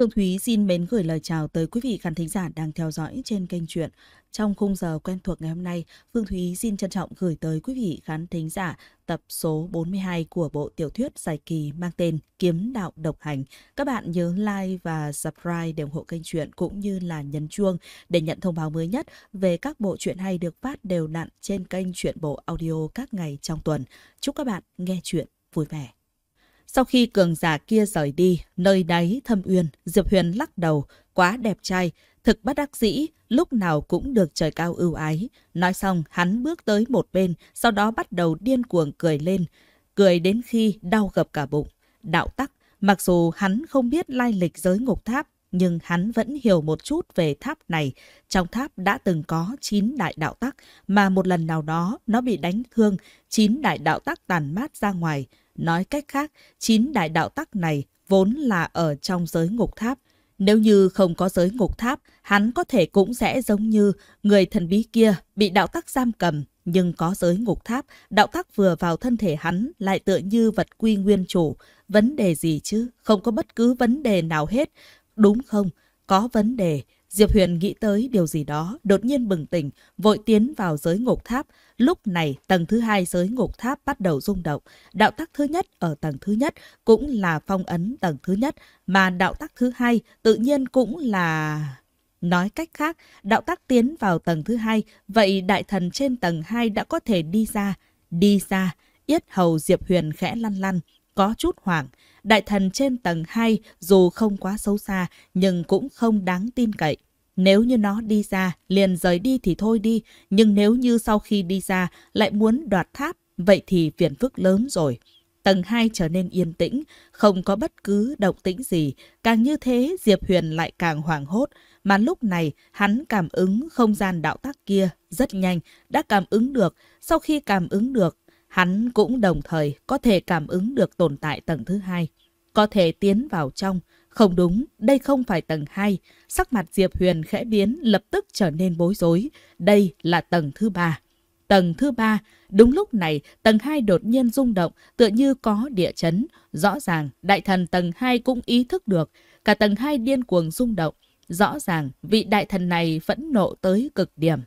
Phương Thúy xin mến gửi lời chào tới quý vị khán thính giả đang theo dõi trên kênh truyện. Trong khung giờ quen thuộc ngày hôm nay, Phương Thúy xin trân trọng gửi tới quý vị khán thính giả tập số 42 của bộ tiểu thuyết dài kỳ mang tên Kiếm Đạo Độc Hành. Các bạn nhớ like và subscribe để ủng hộ kênh truyện cũng như là nhấn chuông để nhận thông báo mới nhất về các bộ truyện hay được phát đều đặn trên kênh truyện bộ audio các ngày trong tuần. Chúc các bạn nghe truyện vui vẻ. Sau khi cường giả kia rời đi, nơi đáy thâm uyên, Diệp Huyền lắc đầu, quá đẹp trai, thực bất đắc dĩ, lúc nào cũng được trời cao ưu ái. Nói xong, hắn bước tới một bên, sau đó bắt đầu điên cuồng cười lên, cười đến khi đau gập cả bụng. Đạo tắc, mặc dù hắn không biết lai lịch giới ngục tháp, nhưng hắn vẫn hiểu một chút về tháp này. Trong tháp đã từng có 9 đại đạo tắc, mà một lần nào đó nó bị đánh thương, 9 đại đạo tắc tàn mát ra ngoài. Nói cách khác, 9 đại đạo tắc này vốn là ở trong giới ngục tháp. Nếu như không có giới ngục tháp, hắn có thể cũng sẽ giống như người thần bí kia bị đạo tắc giam cầm. Nhưng có giới ngục tháp, đạo tắc vừa vào thân thể hắn lại tựa như vật quy nguyên chủ. Vấn đề gì chứ? Không có bất cứ vấn đề nào hết. Đúng không? Có vấn đề. Diệp Huyền nghĩ tới điều gì đó, đột nhiên bừng tỉnh, vội tiến vào giới ngục tháp. Lúc này, tầng thứ hai giới ngục tháp bắt đầu rung động. Đạo tắc thứ nhất ở tầng thứ nhất cũng là phong ấn tầng thứ nhất, mà đạo tắc thứ hai tự nhiên cũng là... Nói cách khác, đạo tắc tiến vào tầng thứ hai, vậy đại thần trên tầng hai đã có thể đi ra. Đi ra, yết hầu Diệp Huyền khẽ lăn lăn, có chút hoảng. Đại thần trên tầng 2 dù không quá xấu xa nhưng cũng không đáng tin cậy. Nếu như nó đi ra, liền rời đi thì thôi đi, nhưng nếu như sau khi đi ra lại muốn đoạt tháp, vậy thì phiền phức lớn rồi. Tầng 2 trở nên yên tĩnh, không có bất cứ động tĩnh gì. Càng như thế, Diệp Huyền lại càng hoảng hốt. Mà lúc này, hắn cảm ứng không gian đạo tắc kia rất nhanh, đã cảm ứng được. Sau khi cảm ứng được, Hắn cũng đồng thời có thể cảm ứng được tồn tại tầng thứ hai, có thể tiến vào trong. Không đúng, đây không phải tầng hai, Sắc mặt Diệp Huyền khẽ biến lập tức trở nên bối rối. Đây là tầng thứ ba. Tầng thứ ba, đúng lúc này, tầng hai đột nhiên rung động, tựa như có địa chấn. Rõ ràng, đại thần tầng hai cũng ý thức được. Cả tầng hai điên cuồng rung động. Rõ ràng, vị đại thần này phẫn nộ tới cực điểm.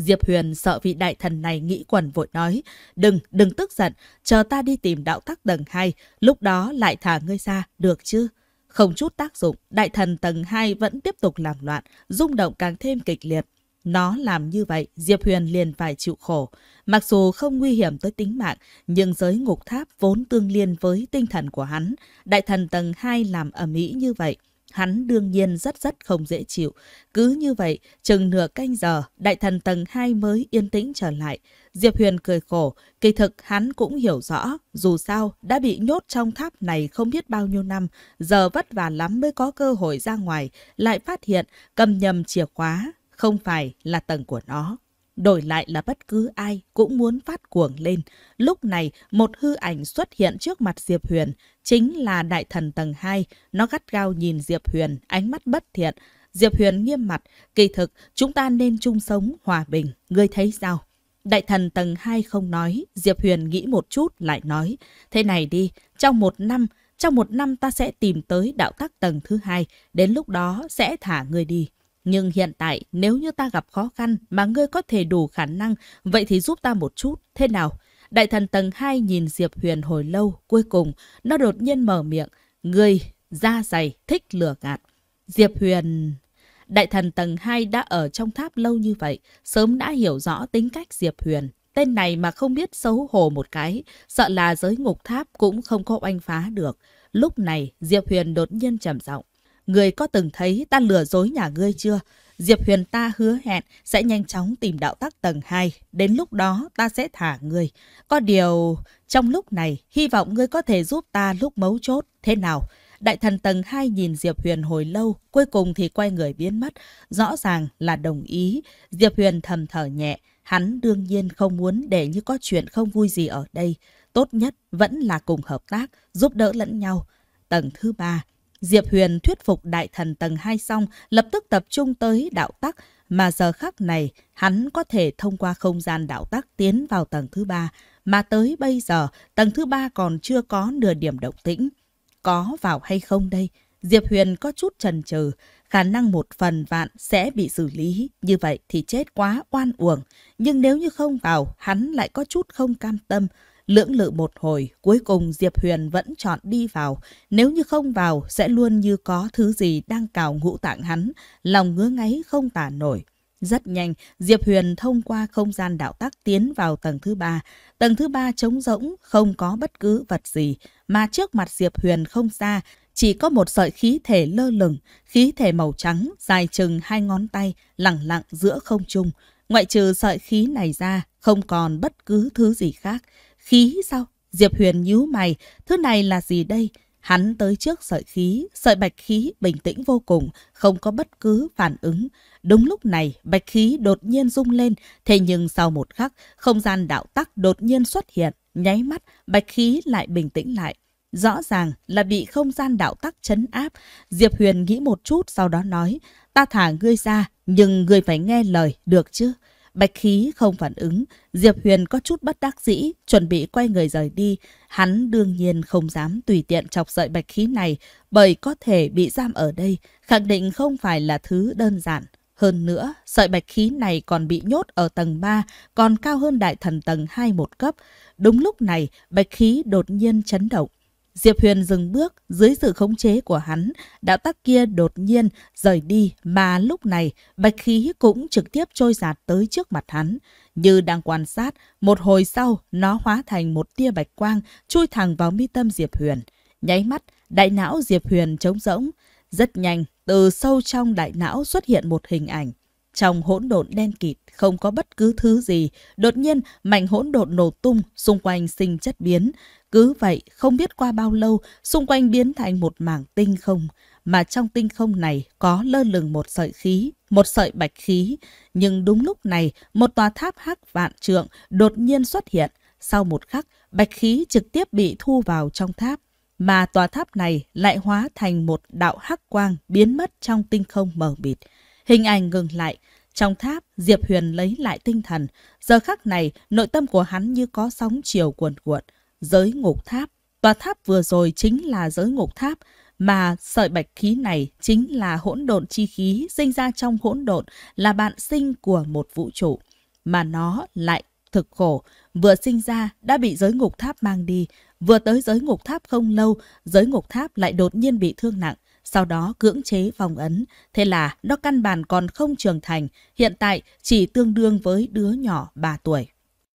Diệp Huyền sợ vị đại thần này nghĩ quần vội nói, đừng, đừng tức giận, chờ ta đi tìm đạo tắc tầng 2, lúc đó lại thả ngươi ra, được chứ? Không chút tác dụng, đại thần tầng 2 vẫn tiếp tục làm loạn, rung động càng thêm kịch liệt. Nó làm như vậy, Diệp Huyền liền phải chịu khổ. Mặc dù không nguy hiểm tới tính mạng, nhưng giới ngục tháp vốn tương liên với tinh thần của hắn. Đại thần tầng 2 làm ẩm ý như vậy, Hắn đương nhiên rất rất không dễ chịu. Cứ như vậy, chừng nửa canh giờ, đại thần tầng 2 mới yên tĩnh trở lại. Diệp Huyền cười khổ, kỳ thực hắn cũng hiểu rõ, dù sao đã bị nhốt trong tháp này không biết bao nhiêu năm, giờ vất vả lắm mới có cơ hội ra ngoài, lại phát hiện cầm nhầm chìa khóa, không phải là tầng của nó đổi lại là bất cứ ai cũng muốn phát cuồng lên. Lúc này, một hư ảnh xuất hiện trước mặt Diệp Huyền, chính là đại thần tầng 2. Nó gắt gao nhìn Diệp Huyền, ánh mắt bất thiện. Diệp Huyền nghiêm mặt, kỳ thực chúng ta nên chung sống hòa bình, ngươi thấy sao? Đại thần tầng 2 không nói, Diệp Huyền nghĩ một chút lại nói, thế này đi, trong một năm, trong một năm ta sẽ tìm tới đạo tắc tầng thứ hai, đến lúc đó sẽ thả ngươi đi. Nhưng hiện tại, nếu như ta gặp khó khăn mà ngươi có thể đủ khả năng, vậy thì giúp ta một chút, thế nào? Đại thần tầng 2 nhìn Diệp Huyền hồi lâu, cuối cùng, nó đột nhiên mở miệng. Ngươi, da dày, thích lừa gạt. Diệp Huyền... Đại thần tầng 2 đã ở trong tháp lâu như vậy, sớm đã hiểu rõ tính cách Diệp Huyền. Tên này mà không biết xấu hổ một cái, sợ là giới ngục tháp cũng không có oanh phá được. Lúc này, Diệp Huyền đột nhiên trầm giọng. Người có từng thấy ta lừa dối nhà ngươi chưa? Diệp Huyền ta hứa hẹn sẽ nhanh chóng tìm đạo tắc tầng 2. Đến lúc đó ta sẽ thả ngươi. Có điều, trong lúc này, hy vọng ngươi có thể giúp ta lúc mấu chốt. Thế nào? Đại thần tầng 2 nhìn Diệp Huyền hồi lâu, cuối cùng thì quay người biến mất. Rõ ràng là đồng ý. Diệp Huyền thầm thở nhẹ. Hắn đương nhiên không muốn để như có chuyện không vui gì ở đây. Tốt nhất vẫn là cùng hợp tác, giúp đỡ lẫn nhau. Tầng thứ ba, Diệp Huyền thuyết phục đại thần tầng 2 xong, lập tức tập trung tới đạo tắc, mà giờ khắc này hắn có thể thông qua không gian đạo tắc tiến vào tầng thứ ba, mà tới bây giờ tầng thứ ba còn chưa có nửa điểm động tĩnh. Có vào hay không đây? Diệp Huyền có chút chần chừ, khả năng một phần vạn sẽ bị xử lý, như vậy thì chết quá oan uổng. Nhưng nếu như không vào, hắn lại có chút không cam tâm, Lưỡng lự một hồi, cuối cùng Diệp Huyền vẫn chọn đi vào. Nếu như không vào, sẽ luôn như có thứ gì đang cào ngũ tạng hắn, lòng ngứa ngáy không tả nổi. Rất nhanh, Diệp Huyền thông qua không gian đạo tắc tiến vào tầng thứ ba. Tầng thứ ba trống rỗng, không có bất cứ vật gì, mà trước mặt Diệp Huyền không xa, chỉ có một sợi khí thể lơ lửng, khí thể màu trắng, dài chừng hai ngón tay, lẳng lặng giữa không trung. Ngoại trừ sợi khí này ra, không còn bất cứ thứ gì khác. Khí sao? Diệp Huyền nhíu mày, thứ này là gì đây? Hắn tới trước sợi khí, sợi bạch khí bình tĩnh vô cùng, không có bất cứ phản ứng. Đúng lúc này, bạch khí đột nhiên rung lên, thế nhưng sau một khắc, không gian đạo tắc đột nhiên xuất hiện, nháy mắt, bạch khí lại bình tĩnh lại. Rõ ràng là bị không gian đạo tắc chấn áp. Diệp Huyền nghĩ một chút sau đó nói, ta thả ngươi ra, nhưng ngươi phải nghe lời, được chứ? Bạch khí không phản ứng, Diệp Huyền có chút bất đắc dĩ, chuẩn bị quay người rời đi. Hắn đương nhiên không dám tùy tiện chọc sợi bạch khí này, bởi có thể bị giam ở đây, khẳng định không phải là thứ đơn giản. Hơn nữa, sợi bạch khí này còn bị nhốt ở tầng 3, còn cao hơn đại thần tầng 2 một cấp. Đúng lúc này, bạch khí đột nhiên chấn động. Diệp Huyền dừng bước dưới sự khống chế của hắn, đạo tắc kia đột nhiên rời đi mà lúc này bạch khí cũng trực tiếp trôi giạt tới trước mặt hắn. Như đang quan sát, một hồi sau nó hóa thành một tia bạch quang chui thẳng vào mi tâm Diệp Huyền. Nháy mắt, đại não Diệp Huyền trống rỗng. Rất nhanh, từ sâu trong đại não xuất hiện một hình ảnh. Trong hỗn độn đen kịt, không có bất cứ thứ gì, đột nhiên mảnh hỗn độn nổ tung, xung quanh sinh chất biến. Cứ vậy, không biết qua bao lâu, xung quanh biến thành một mảng tinh không. Mà trong tinh không này có lơ lửng một sợi khí, một sợi bạch khí. Nhưng đúng lúc này, một tòa tháp hắc vạn trượng đột nhiên xuất hiện. Sau một khắc, bạch khí trực tiếp bị thu vào trong tháp mà tòa tháp này lại hóa thành một đạo hắc quang biến mất trong tinh không mờ mịt. Hình ảnh ngừng lại. Trong tháp, Diệp Huyền lấy lại tinh thần. Giờ khắc này, nội tâm của hắn như có sóng chiều cuồn cuộn. Giới ngục tháp. Tòa tháp vừa rồi chính là giới ngục tháp, mà sợi bạch khí này chính là hỗn độn chi khí sinh ra trong hỗn độn là bạn sinh của một vũ trụ. Mà nó lại thực khổ, vừa sinh ra đã bị giới ngục tháp mang đi, vừa tới giới ngục tháp không lâu, giới ngục tháp lại đột nhiên bị thương nặng sau đó cưỡng chế vòng ấn. Thế là nó căn bản còn không trưởng thành, hiện tại chỉ tương đương với đứa nhỏ 3 tuổi.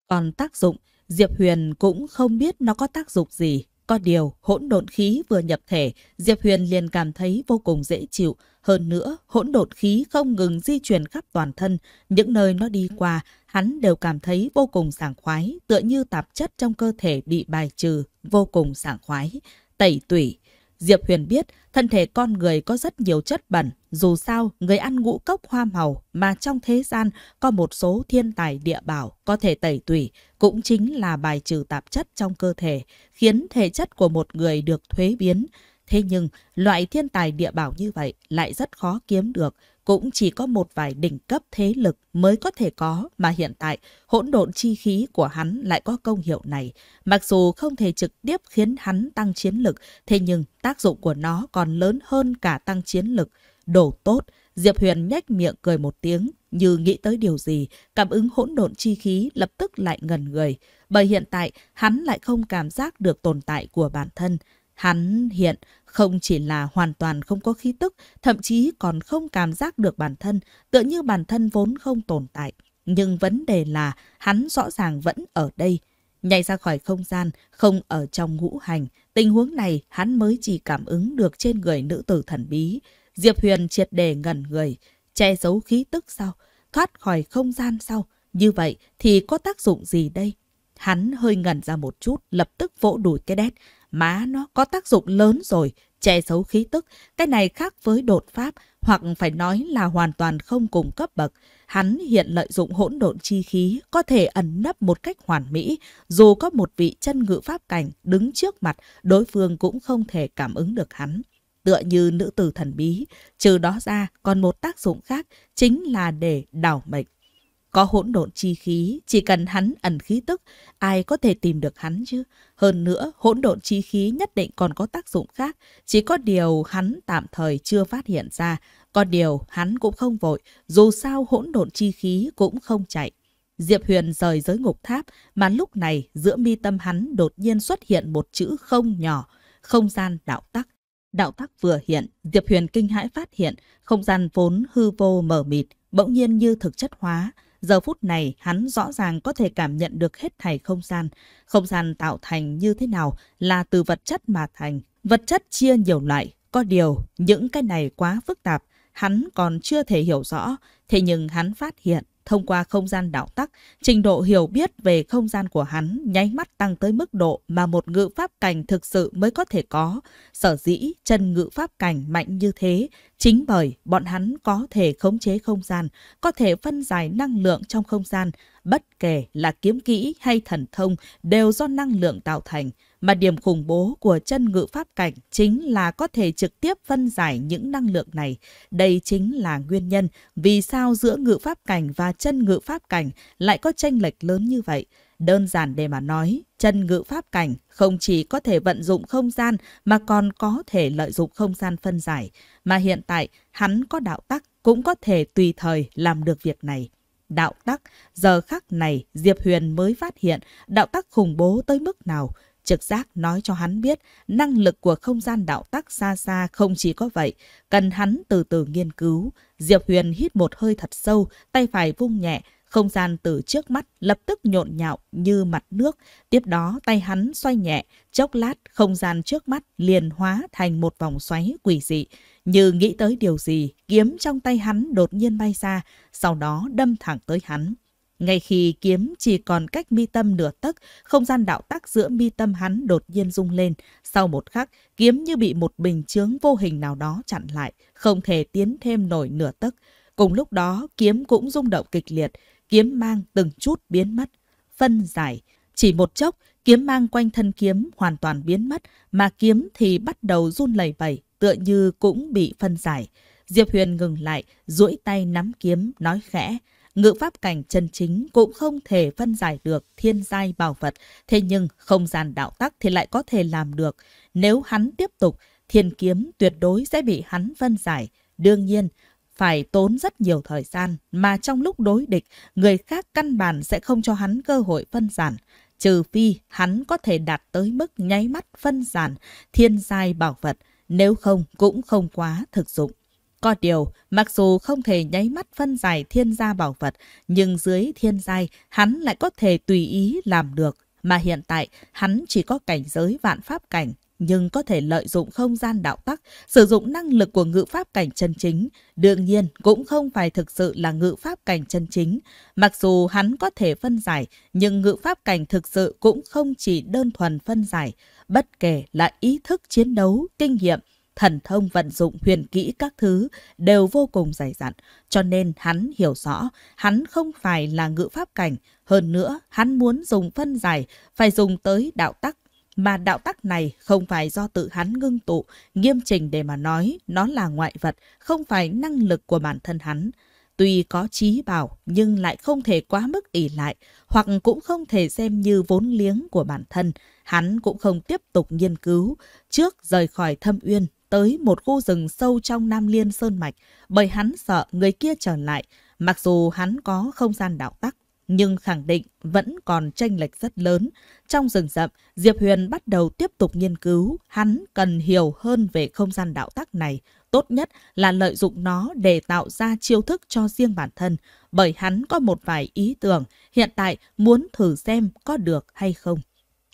Còn tác dụng, Diệp Huyền cũng không biết nó có tác dụng gì. Có điều, hỗn độn khí vừa nhập thể, Diệp Huyền liền cảm thấy vô cùng dễ chịu. Hơn nữa, hỗn độn khí không ngừng di chuyển khắp toàn thân. Những nơi nó đi qua, hắn đều cảm thấy vô cùng sảng khoái, tựa như tạp chất trong cơ thể bị bài trừ, vô cùng sảng khoái. Tẩy tủy, Diệp Huyền biết thân thể con người có rất nhiều chất bẩn, dù sao người ăn ngũ cốc hoa màu mà trong thế gian có một số thiên tài địa bảo có thể tẩy tủy cũng chính là bài trừ tạp chất trong cơ thể, khiến thể chất của một người được thuế biến. Thế nhưng, loại thiên tài địa bảo như vậy lại rất khó kiếm được, cũng chỉ có một vài đỉnh cấp thế lực mới có thể có mà hiện tại hỗn độn chi khí của hắn lại có công hiệu này. Mặc dù không thể trực tiếp khiến hắn tăng chiến lực, thế nhưng tác dụng của nó còn lớn hơn cả tăng chiến lực. Đồ tốt, Diệp Huyền nhếch miệng cười một tiếng, như nghĩ tới điều gì, cảm ứng hỗn độn chi khí lập tức lại ngần người. Bởi hiện tại, hắn lại không cảm giác được tồn tại của bản thân. Hắn hiện không chỉ là hoàn toàn không có khí tức, thậm chí còn không cảm giác được bản thân, tựa như bản thân vốn không tồn tại. Nhưng vấn đề là hắn rõ ràng vẫn ở đây. Nhảy ra khỏi không gian, không ở trong ngũ hành. Tình huống này hắn mới chỉ cảm ứng được trên người nữ tử thần bí. Diệp Huyền triệt đề ngẩn người, che giấu khí tức sau, thoát khỏi không gian sau. Như vậy thì có tác dụng gì đây? Hắn hơi ngẩn ra một chút, lập tức vỗ đùi cái đét má nó có tác dụng lớn rồi, che giấu khí tức, cái này khác với đột pháp, hoặc phải nói là hoàn toàn không cùng cấp bậc. Hắn hiện lợi dụng hỗn độn chi khí, có thể ẩn nấp một cách hoàn mỹ, dù có một vị chân ngự pháp cảnh đứng trước mặt, đối phương cũng không thể cảm ứng được hắn. Tựa như nữ tử thần bí, trừ đó ra còn một tác dụng khác chính là để đảo mệnh. Có hỗn độn chi khí, chỉ cần hắn ẩn khí tức, ai có thể tìm được hắn chứ? Hơn nữa, hỗn độn chi khí nhất định còn có tác dụng khác, chỉ có điều hắn tạm thời chưa phát hiện ra. Có điều hắn cũng không vội, dù sao hỗn độn chi khí cũng không chạy. Diệp Huyền rời giới ngục tháp, mà lúc này giữa mi tâm hắn đột nhiên xuất hiện một chữ không nhỏ, không gian đạo tắc. Đạo tắc vừa hiện, Diệp Huyền kinh hãi phát hiện, không gian vốn hư vô mờ mịt, bỗng nhiên như thực chất hóa, Giờ phút này, hắn rõ ràng có thể cảm nhận được hết thảy không gian. Không gian tạo thành như thế nào là từ vật chất mà thành. Vật chất chia nhiều loại, có điều những cái này quá phức tạp, hắn còn chưa thể hiểu rõ. Thế nhưng hắn phát hiện Thông qua không gian đạo tắc, trình độ hiểu biết về không gian của hắn nháy mắt tăng tới mức độ mà một ngự pháp cảnh thực sự mới có thể có. Sở dĩ chân ngự pháp cảnh mạnh như thế, chính bởi bọn hắn có thể khống chế không gian, có thể phân giải năng lượng trong không gian, bất kể là kiếm kỹ hay thần thông đều do năng lượng tạo thành. Mà điểm khủng bố của chân ngự pháp cảnh chính là có thể trực tiếp phân giải những năng lượng này. Đây chính là nguyên nhân vì sao giữa ngự pháp cảnh và chân ngự pháp cảnh lại có tranh lệch lớn như vậy. Đơn giản để mà nói, chân ngự pháp cảnh không chỉ có thể vận dụng không gian mà còn có thể lợi dụng không gian phân giải. Mà hiện tại, hắn có đạo tắc cũng có thể tùy thời làm được việc này. Đạo tắc, giờ khắc này Diệp Huyền mới phát hiện đạo tắc khủng bố tới mức nào. Trực giác nói cho hắn biết năng lực của không gian đạo tắc xa xa không chỉ có vậy, cần hắn từ từ nghiên cứu. Diệp Huyền hít một hơi thật sâu, tay phải vung nhẹ, không gian từ trước mắt lập tức nhộn nhạo như mặt nước. Tiếp đó tay hắn xoay nhẹ, chốc lát không gian trước mắt liền hóa thành một vòng xoáy quỷ dị. Như nghĩ tới điều gì, kiếm trong tay hắn đột nhiên bay ra, sau đó đâm thẳng tới hắn. Ngay khi kiếm chỉ còn cách mi tâm nửa tấc, không gian đạo tắc giữa mi tâm hắn đột nhiên rung lên. Sau một khắc, kiếm như bị một bình chướng vô hình nào đó chặn lại, không thể tiến thêm nổi nửa tấc. Cùng lúc đó, kiếm cũng rung động kịch liệt, kiếm mang từng chút biến mất. Phân giải, chỉ một chốc, kiếm mang quanh thân kiếm hoàn toàn biến mất, mà kiếm thì bắt đầu run lẩy bẩy, tựa như cũng bị phân giải. Diệp Huyền ngừng lại, duỗi tay nắm kiếm, nói khẽ ngự pháp cảnh chân chính cũng không thể phân giải được thiên giai bảo vật, thế nhưng không gian đạo tắc thì lại có thể làm được. Nếu hắn tiếp tục, thiên kiếm tuyệt đối sẽ bị hắn phân giải. Đương nhiên, phải tốn rất nhiều thời gian mà trong lúc đối địch, người khác căn bản sẽ không cho hắn cơ hội phân giản. Trừ phi hắn có thể đạt tới mức nháy mắt phân giản, thiên giai bảo vật, nếu không cũng không quá thực dụng. Có điều, mặc dù không thể nháy mắt phân giải thiên gia bảo vật, nhưng dưới thiên giai, hắn lại có thể tùy ý làm được. Mà hiện tại, hắn chỉ có cảnh giới vạn pháp cảnh, nhưng có thể lợi dụng không gian đạo tắc, sử dụng năng lực của ngự pháp cảnh chân chính. Đương nhiên, cũng không phải thực sự là ngự pháp cảnh chân chính. Mặc dù hắn có thể phân giải, nhưng ngự pháp cảnh thực sự cũng không chỉ đơn thuần phân giải. Bất kể là ý thức chiến đấu, kinh nghiệm, thần thông vận dụng huyền kỹ các thứ đều vô cùng dày dặn, cho nên hắn hiểu rõ, hắn không phải là ngữ pháp cảnh, hơn nữa hắn muốn dùng phân giải, phải dùng tới đạo tắc. Mà đạo tắc này không phải do tự hắn ngưng tụ, nghiêm trình để mà nói, nó là ngoại vật, không phải năng lực của bản thân hắn. Tuy có trí bảo nhưng lại không thể quá mức ỷ lại, hoặc cũng không thể xem như vốn liếng của bản thân. Hắn cũng không tiếp tục nghiên cứu, trước rời khỏi thâm uyên tới một khu rừng sâu trong Nam Liên Sơn Mạch bởi hắn sợ người kia trở lại, mặc dù hắn có không gian đạo tắc. Nhưng khẳng định vẫn còn tranh lệch rất lớn. Trong rừng rậm, Diệp Huyền bắt đầu tiếp tục nghiên cứu. Hắn cần hiểu hơn về không gian đạo tắc này. Tốt nhất là lợi dụng nó để tạo ra chiêu thức cho riêng bản thân. Bởi hắn có một vài ý tưởng hiện tại muốn thử xem có được hay không.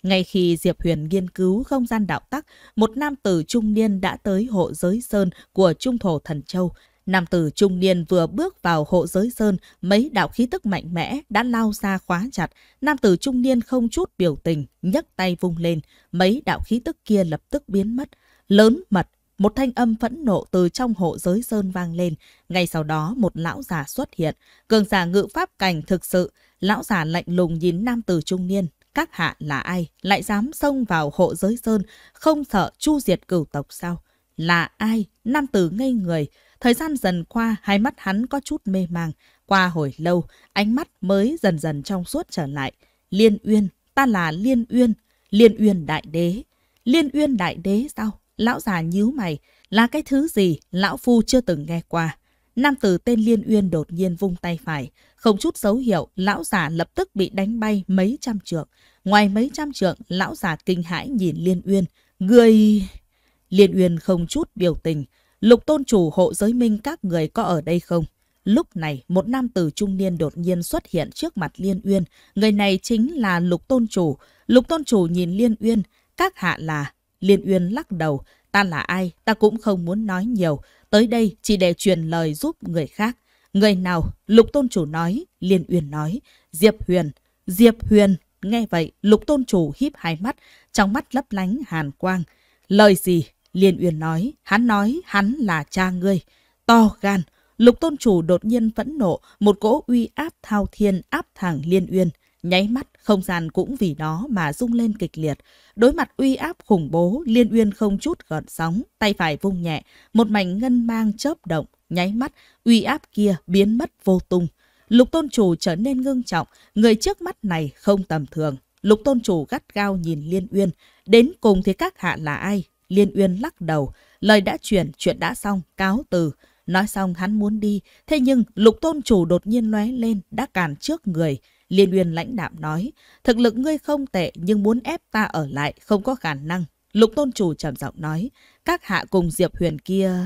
Ngay khi Diệp Huyền nghiên cứu không gian đạo tắc, một nam tử trung niên đã tới hộ giới sơn của Trung Thổ Thần Châu. Nam tử trung niên vừa bước vào hộ giới sơn, mấy đạo khí tức mạnh mẽ đã lao ra khóa chặt. Nam tử trung niên không chút biểu tình, nhấc tay vung lên. Mấy đạo khí tức kia lập tức biến mất. Lớn mật, một thanh âm phẫn nộ từ trong hộ giới sơn vang lên. Ngay sau đó một lão già xuất hiện. Cường giả ngự pháp cảnh thực sự. Lão già lạnh lùng nhìn nam tử trung niên, các hạ là ai, lại dám xông vào hộ giới sơn, không sợ chu diệt cửu tộc sao? Là ai? Nam tử ngây người. Thời gian dần qua, hai mắt hắn có chút mê mang. Qua hồi lâu, ánh mắt mới dần dần trong suốt trở lại. Liên Uyên, ta là Liên Uyên, Liên Uyên Đại Đế. Liên Uyên Đại Đế sao? Lão già nhíu mày, là cái thứ gì lão phu chưa từng nghe qua. Nam tử tên Liên Uyên đột nhiên vung tay phải. Không chút dấu hiệu, lão giả lập tức bị đánh bay mấy trăm trượng. Ngoài mấy trăm trượng, lão giả kinh hãi nhìn Liên Uyên. Người... Liên Uyên không chút biểu tình. Lục tôn chủ hộ giới minh các người có ở đây không? Lúc này, một nam tử trung niên đột nhiên xuất hiện trước mặt Liên Uyên. Người này chính là Lục Tôn Chủ. Lục Tôn Chủ nhìn Liên Uyên. Các hạ là... Liên Uyên lắc đầu. Ta là ai? Ta cũng không muốn nói nhiều. Tới đây chỉ để truyền lời giúp người khác. Người nào? Lục Tôn Chủ nói, Liên Uyên nói, Diệp Huyền, Diệp Huyền. Nghe vậy, Lục Tôn Chủ híp hai mắt, trong mắt lấp lánh hàn quang. Lời gì? Liên Uyên nói, hắn nói hắn là cha ngươi. To gan! Lục Tôn Chủ đột nhiên phẫn nộ, một cỗ uy áp thao thiên áp thẳng Liên Uyên. Nháy mắt, không gian cũng vì nó mà rung lên kịch liệt. Đối mặt uy áp khủng bố, Liên Uyên không chút gợn sóng, tay phải vung nhẹ, một mảnh ngân mang chớp động, nháy mắt, uy áp kia biến mất vô tung. Lục tôn chủ trở nên ngưng trọng, người trước mắt này không tầm thường. Lục tôn chủ gắt gao nhìn Liên Uyên, đến cùng thì các hạ là ai? Liên Uyên lắc đầu, lời đã chuyển, chuyện đã xong, cáo từ. Nói xong hắn muốn đi, thế nhưng lục tôn chủ đột nhiên lóe lên, đã cản trước người. Liên Uyên lãnh đạm nói, thực lực ngươi không tệ nhưng muốn ép ta ở lại không có khả năng. Lục Tôn Chủ trầm giọng nói, các hạ cùng Diệp Huyền kia...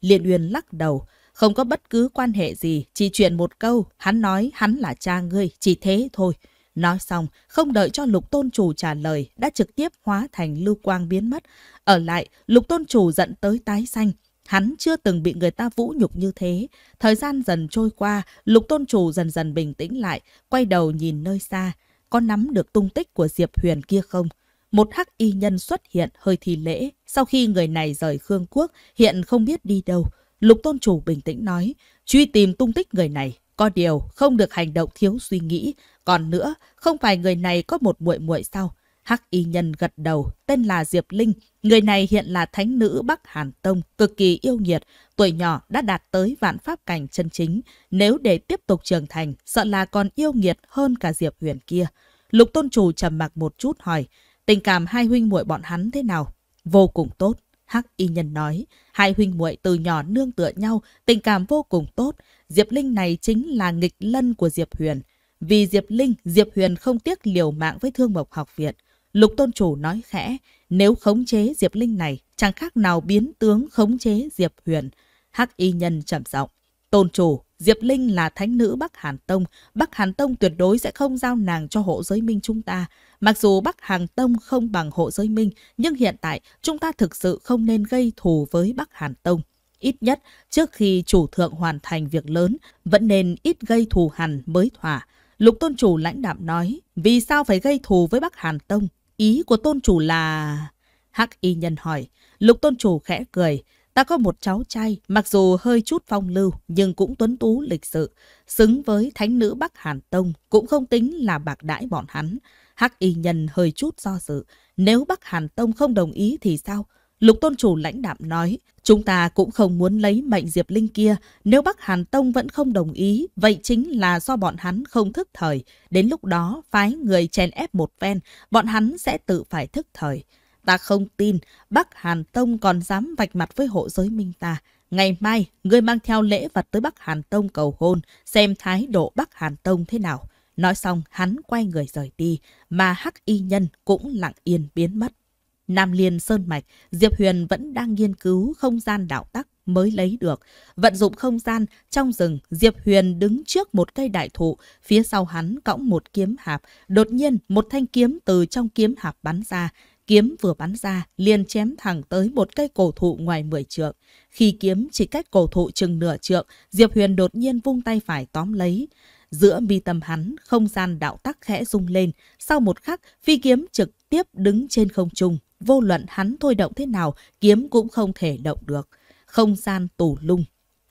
Liên Uyên lắc đầu, không có bất cứ quan hệ gì, chỉ chuyện một câu, hắn nói hắn là cha ngươi, chỉ thế thôi. Nói xong, không đợi cho lục tôn chủ trả lời, đã trực tiếp hóa thành lưu quang biến mất. Ở lại, lục tôn chủ giận tới tái xanh, Hắn chưa từng bị người ta vũ nhục như thế. Thời gian dần trôi qua, lục tôn chủ dần dần bình tĩnh lại, quay đầu nhìn nơi xa. Có nắm được tung tích của Diệp Huyền kia không? Một hắc y nhân xuất hiện hơi thi lễ. Sau khi người này rời Khương Quốc, hiện không biết đi đâu. Lục tôn chủ bình tĩnh nói, truy tìm tung tích người này. Có điều, không được hành động thiếu suy nghĩ. Còn nữa, không phải người này có một muội muội sao? Hắc y nhân gật đầu, tên là Diệp Linh. Người này hiện là thánh nữ Bắc Hàn Tông, cực kỳ yêu nghiệt. Tuổi nhỏ đã đạt tới vạn pháp cảnh chân chính. Nếu để tiếp tục trưởng thành, sợ là còn yêu nghiệt hơn cả Diệp Huyền kia. Lục tôn chủ trầm mặc một chút hỏi, tình cảm hai huynh muội bọn hắn thế nào? Vô cùng tốt. Hắc y nhân nói, hai huynh muội từ nhỏ nương tựa nhau, tình cảm vô cùng tốt. Diệp Linh này chính là nghịch lân của Diệp Huyền. Vì Diệp Linh, Diệp Huyền không tiếc liều mạng với Thương Mộc Học Viện. Lục Tôn Chủ nói khẽ, nếu khống chế Diệp Linh này, chẳng khác nào biến tướng khống chế Diệp Huyền. Hắc Y Nhân trầm giọng, Tôn Chủ, Diệp Linh là thánh nữ Bắc Hàn Tông, Bắc Hàn Tông tuyệt đối sẽ không giao nàng cho hộ giới minh chúng ta. Mặc dù Bắc Hàn Tông không bằng hộ giới minh, nhưng hiện tại chúng ta thực sự không nên gây thù với Bắc Hàn Tông. Ít nhất, trước khi chủ thượng hoàn thành việc lớn, vẫn nên ít gây thù hằn mới thỏa. Lục Tôn Chủ lãnh đạm nói, vì sao phải gây thù với Bắc Hàn Tông? Ý của tôn chủ là... Hắc y nhân hỏi. Lục tôn chủ khẽ cười. Ta có một cháu trai, mặc dù hơi chút phong lưu, nhưng cũng tuấn tú lịch sự. Xứng với thánh nữ Bắc Hàn Tông, cũng không tính là bạc đãi bọn hắn. Hắc y nhân hơi chút do dự. Nếu Bắc Hàn Tông không đồng ý thì sao? Lục Tôn Chủ lãnh đạm nói, chúng ta cũng không muốn lấy mệnh Diệp Linh kia, nếu Bắc Hàn Tông vẫn không đồng ý, vậy chính là do bọn hắn không thức thời. Đến lúc đó, phái người chèn ép một phen, bọn hắn sẽ tự phải thức thời. Ta không tin, Bắc Hàn Tông còn dám vạch mặt với hộ giới minh ta. Ngày mai, ngươi mang theo lễ vật tới Bắc Hàn Tông cầu hôn, xem thái độ Bắc Hàn Tông thế nào. Nói xong, hắn quay người rời đi, mà Hắc Y Nhân cũng lặng yên biến mất. Nam Liên Sơn Mạch, Diệp Huyền vẫn đang nghiên cứu không gian đạo tắc mới lấy được. Vận dụng không gian, trong rừng, Diệp Huyền đứng trước một cây đại thụ, phía sau hắn cõng một kiếm hạp. Đột nhiên, một thanh kiếm từ trong kiếm hạp bắn ra. Kiếm vừa bắn ra, liền chém thẳng tới một cây cổ thụ ngoài 10 trượng. Khi kiếm chỉ cách cổ thụ chừng nửa trượng, Diệp Huyền đột nhiên vung tay phải tóm lấy. Giữa mi tâm hắn, không gian đạo tắc khẽ rung lên. Sau một khắc, phi kiếm trực tiếp đứng trên không trung vô luận hắn thôi động thế nào, kiếm cũng không thể động được. Không gian tù lung.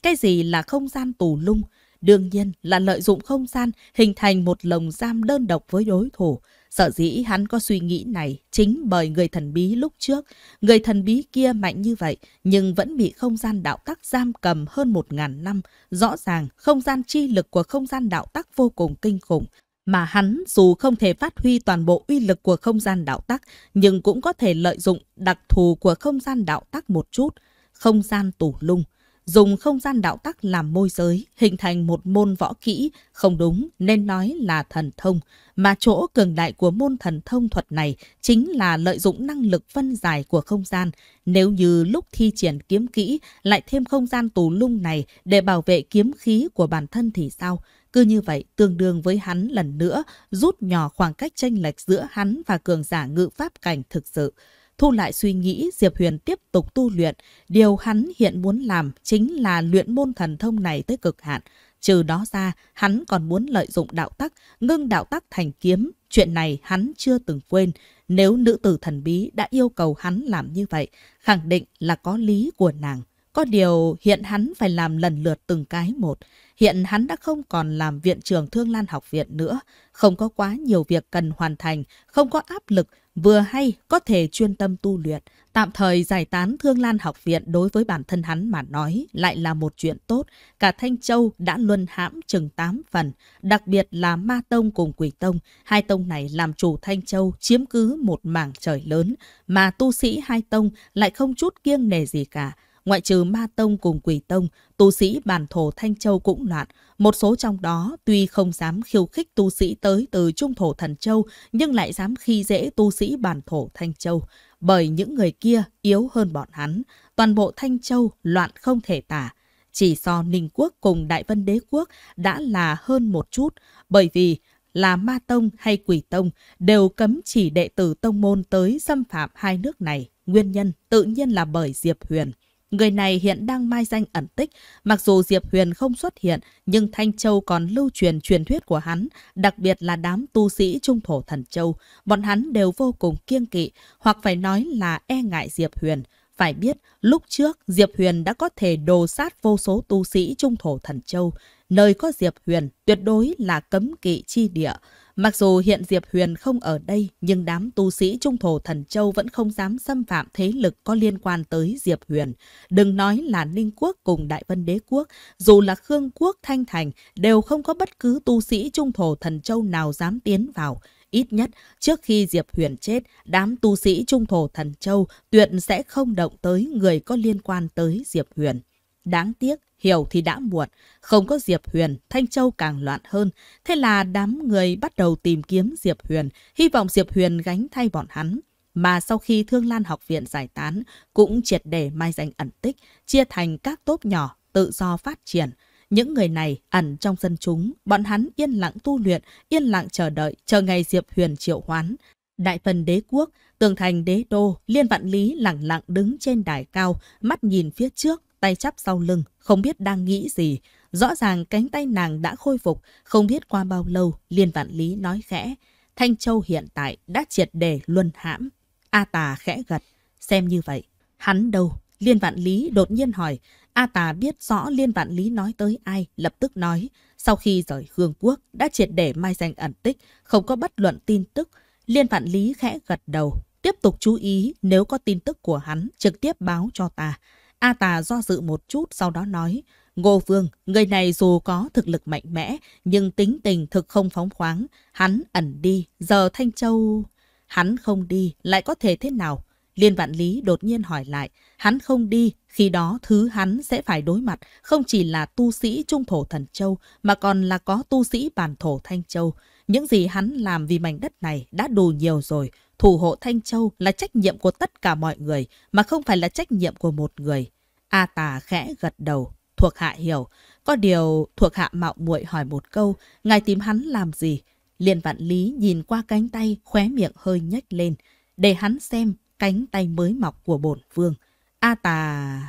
Cái gì là không gian tù lung? Đương nhiên là lợi dụng không gian hình thành một lồng giam đơn độc với đối thủ. Sợ dĩ hắn có suy nghĩ này chính bởi người thần bí lúc trước. Người thần bí kia mạnh như vậy nhưng vẫn bị không gian đạo tắc giam cầm hơn một ngàn năm. Rõ ràng không gian chi lực của không gian đạo tắc vô cùng kinh khủng mà hắn dù không thể phát huy toàn bộ uy lực của không gian đạo tắc, nhưng cũng có thể lợi dụng đặc thù của không gian đạo tắc một chút, không gian tủ lung. Dùng không gian đạo tắc làm môi giới, hình thành một môn võ kỹ, không đúng nên nói là thần thông, mà chỗ cường đại của môn thần thông thuật này chính là lợi dụng năng lực phân giải của không gian. Nếu như lúc thi triển kiếm kỹ lại thêm không gian tù lung này để bảo vệ kiếm khí của bản thân thì sao? Cứ như vậy, tương đương với hắn lần nữa rút nhỏ khoảng cách tranh lệch giữa hắn và cường giả ngự pháp cảnh thực sự. Thu lại suy nghĩ, Diệp Huyền tiếp tục tu luyện. Điều hắn hiện muốn làm chính là luyện môn thần thông này tới cực hạn. Trừ đó ra, hắn còn muốn lợi dụng đạo tắc, ngưng đạo tắc thành kiếm. Chuyện này hắn chưa từng quên. Nếu nữ tử thần bí đã yêu cầu hắn làm như vậy, khẳng định là có lý của nàng. Có điều hiện hắn phải làm lần lượt từng cái một. Hiện hắn đã không còn làm viện trưởng Thương Lan Học Viện nữa, không có quá nhiều việc cần hoàn thành, không có áp lực, vừa hay có thể chuyên tâm tu luyện. Tạm thời giải tán Thương Lan Học Viện đối với bản thân hắn mà nói lại là một chuyện tốt. Cả Thanh Châu đã luân hãm chừng 8 phần, đặc biệt là Ma Tông cùng Quỷ Tông. Hai tông này làm chủ Thanh Châu chiếm cứ một mảng trời lớn, mà tu sĩ hai tông lại không chút kiêng nề gì cả. Ngoại trừ ma tông cùng quỷ tông, tu sĩ bản thổ Thanh Châu cũng loạn. Một số trong đó tuy không dám khiêu khích tu sĩ tới từ trung thổ Thần Châu, nhưng lại dám khi dễ tu sĩ bản thổ Thanh Châu. Bởi những người kia yếu hơn bọn hắn, toàn bộ Thanh Châu loạn không thể tả. Chỉ so Ninh Quốc cùng Đại Vân Đế Quốc đã là hơn một chút, bởi vì là ma tông hay quỷ tông đều cấm chỉ đệ tử tông môn tới xâm phạm hai nước này. Nguyên nhân tự nhiên là bởi Diệp Huyền. Người này hiện đang mai danh ẩn tích, mặc dù Diệp Huyền không xuất hiện, nhưng Thanh Châu còn lưu truyền truyền thuyết của hắn, đặc biệt là đám tu sĩ trung thổ thần châu. Bọn hắn đều vô cùng kiêng kỵ, hoặc phải nói là e ngại Diệp Huyền. Phải biết, lúc trước Diệp Huyền đã có thể đồ sát vô số tu sĩ trung thổ thần châu. Nơi có Diệp Huyền tuyệt đối là cấm kỵ chi địa. Mặc dù hiện Diệp Huyền không ở đây, nhưng đám tu sĩ Trung Thổ Thần Châu vẫn không dám xâm phạm thế lực có liên quan tới Diệp Huyền. Đừng nói là Ninh Quốc cùng Đại Vân Đế Quốc, dù là Khương Quốc Thanh Thành, đều không có bất cứ tu sĩ Trung Thổ Thần Châu nào dám tiến vào. Ít nhất, trước khi Diệp Huyền chết, đám tu sĩ Trung Thổ Thần Châu tuyệt sẽ không động tới người có liên quan tới Diệp Huyền. Đáng tiếc, Hiểu thì đã muộn, không có Diệp Huyền, Thanh Châu càng loạn hơn. Thế là đám người bắt đầu tìm kiếm Diệp Huyền, hy vọng Diệp Huyền gánh thay bọn hắn. Mà sau khi Thương Lan học viện giải tán, cũng triệt để mai danh ẩn tích, chia thành các tốp nhỏ, tự do phát triển. Những người này ẩn trong dân chúng, bọn hắn yên lặng tu luyện, yên lặng chờ đợi, chờ ngày Diệp Huyền triệu hoán. Đại phần đế quốc, tường thành đế đô, liên vạn lý lặng lặng đứng trên đài cao, mắt nhìn phía trước, tay chắp sau lưng, không biết đang nghĩ gì. Rõ ràng cánh tay nàng đã khôi phục, không biết qua bao lâu, Liên Vạn Lý nói khẽ. Thanh Châu hiện tại đã triệt đề luân hãm. A Tà khẽ gật, xem như vậy. Hắn đâu? Liên Vạn Lý đột nhiên hỏi. A Tà biết rõ Liên Vạn Lý nói tới ai, lập tức nói. Sau khi rời Hương Quốc, đã triệt để mai danh ẩn tích, không có bất luận tin tức. Liên Vạn Lý khẽ gật đầu, tiếp tục chú ý nếu có tin tức của hắn trực tiếp báo cho ta. A Tà do dự một chút sau đó nói, Ngô Vương, người này dù có thực lực mạnh mẽ, nhưng tính tình thực không phóng khoáng. Hắn ẩn đi, giờ Thanh Châu... Hắn không đi, lại có thể thế nào? Liên Vạn Lý đột nhiên hỏi lại, hắn không đi, khi đó thứ hắn sẽ phải đối mặt không chỉ là tu sĩ trung thổ thần châu mà còn là có tu sĩ bản thổ thanh châu. Những gì hắn làm vì mảnh đất này đã đủ nhiều rồi, thủ hộ Thanh Châu là trách nhiệm của tất cả mọi người, mà không phải là trách nhiệm của một người. A Tà khẽ gật đầu, thuộc hạ hiểu. Có điều thuộc hạ mạo muội hỏi một câu, ngài tìm hắn làm gì? Liên vạn lý nhìn qua cánh tay, khóe miệng hơi nhếch lên, để hắn xem cánh tay mới mọc của bổn vương. A Tà...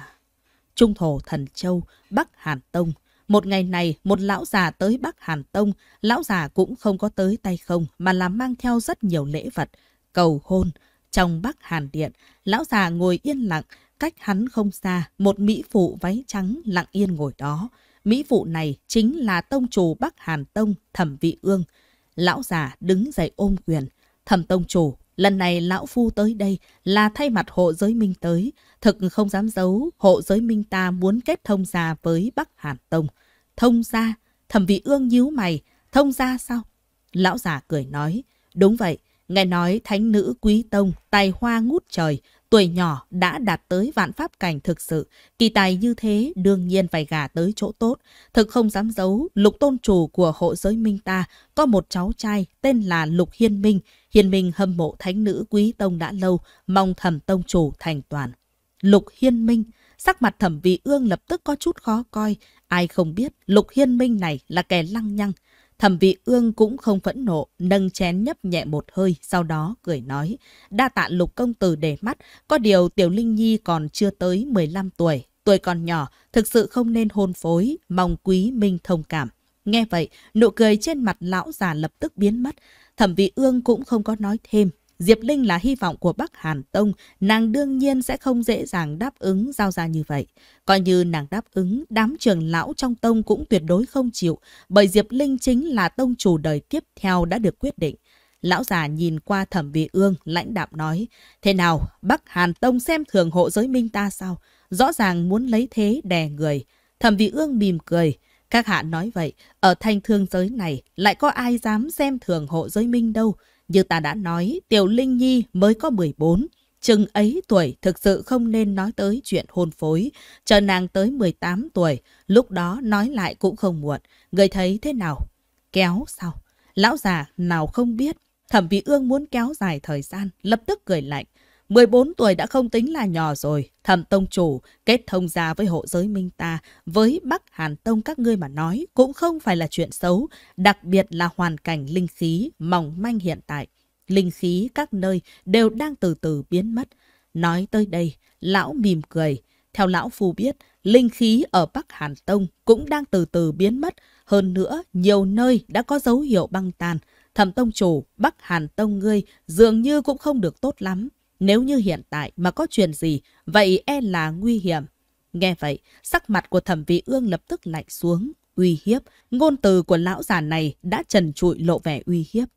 Trung thổ Thần Châu, Bắc Hàn Tông. Một ngày này, một lão già tới Bắc Hàn Tông, lão già cũng không có tới tay không mà là mang theo rất nhiều lễ vật cầu hôn. Trong Bắc Hàn Điện, lão già ngồi yên lặng, cách hắn không xa, một mỹ phụ váy trắng lặng yên ngồi đó. Mỹ phụ này chính là tông chủ Bắc Hàn Tông Thẩm Vị Ương. Lão già đứng dậy ôm quyền. Thẩm tông chủ, lần này lão phu tới đây là thay mặt hộ giới minh tới. Thực không dám giấu, hộ giới minh ta muốn kết thông gia với Bắc Hàn Tông. Thông gia? Thẩm Vị Ương nhíu mày. Thông gia sao? Lão già cười nói. Đúng vậy, Nghe nói thánh nữ quý tông, tài hoa ngút trời, tuổi nhỏ đã đạt tới vạn pháp cảnh thực sự. Kỳ tài như thế đương nhiên phải gà tới chỗ tốt. Thực không dám giấu, lục tôn chủ của hộ giới minh ta có một cháu trai tên là Lục Hiên Minh. Hiên Minh hâm mộ thánh nữ quý tông đã lâu, mong thầm tông chủ thành toàn. Lục Hiên Minh, sắc mặt thẩm vị ương lập tức có chút khó coi. Ai không biết Lục Hiên Minh này là kẻ lăng nhăng, Thẩm vị ương cũng không phẫn nộ, nâng chén nhấp nhẹ một hơi, sau đó cười nói. Đa tạ lục công tử để mắt, có điều tiểu linh nhi còn chưa tới 15 tuổi. Tuổi còn nhỏ, thực sự không nên hôn phối, mong quý minh thông cảm. Nghe vậy, nụ cười trên mặt lão già lập tức biến mất. Thẩm vị ương cũng không có nói thêm, Diệp Linh là hy vọng của Bắc Hàn Tông, nàng đương nhiên sẽ không dễ dàng đáp ứng giao ra như vậy. Coi như nàng đáp ứng, đám trưởng lão trong tông cũng tuyệt đối không chịu, bởi Diệp Linh chính là tông chủ đời tiếp theo đã được quyết định. Lão già nhìn qua thẩm vị ương, lãnh đạm nói, thế nào, Bắc Hàn Tông xem thường hộ giới minh ta sao? Rõ ràng muốn lấy thế đè người. Thẩm vị ương mỉm cười, các hạ nói vậy, ở thanh thương giới này lại có ai dám xem thường hộ giới minh đâu. Như ta đã nói, Tiểu Linh Nhi mới có 14, chừng ấy tuổi thực sự không nên nói tới chuyện hôn phối. Chờ nàng tới 18 tuổi, lúc đó nói lại cũng không muộn. Người thấy thế nào? Kéo sao? Lão già nào không biết. Thẩm Vĩ Ương muốn kéo dài thời gian, lập tức cười lạnh. 14 tuổi đã không tính là nhỏ rồi, thẩm tông chủ kết thông gia với hộ giới minh ta, với Bắc Hàn Tông các ngươi mà nói cũng không phải là chuyện xấu, đặc biệt là hoàn cảnh linh khí mỏng manh hiện tại. Linh khí các nơi đều đang từ từ biến mất. Nói tới đây, lão mỉm cười. Theo lão phu biết, linh khí ở Bắc Hàn Tông cũng đang từ từ biến mất. Hơn nữa, nhiều nơi đã có dấu hiệu băng tàn. Thẩm tông chủ, Bắc Hàn Tông ngươi dường như cũng không được tốt lắm. Nếu như hiện tại mà có chuyện gì, vậy e là nguy hiểm. Nghe vậy, sắc mặt của thẩm vị ương lập tức lạnh xuống, uy hiếp. Ngôn từ của lão già này đã trần trụi lộ vẻ uy hiếp.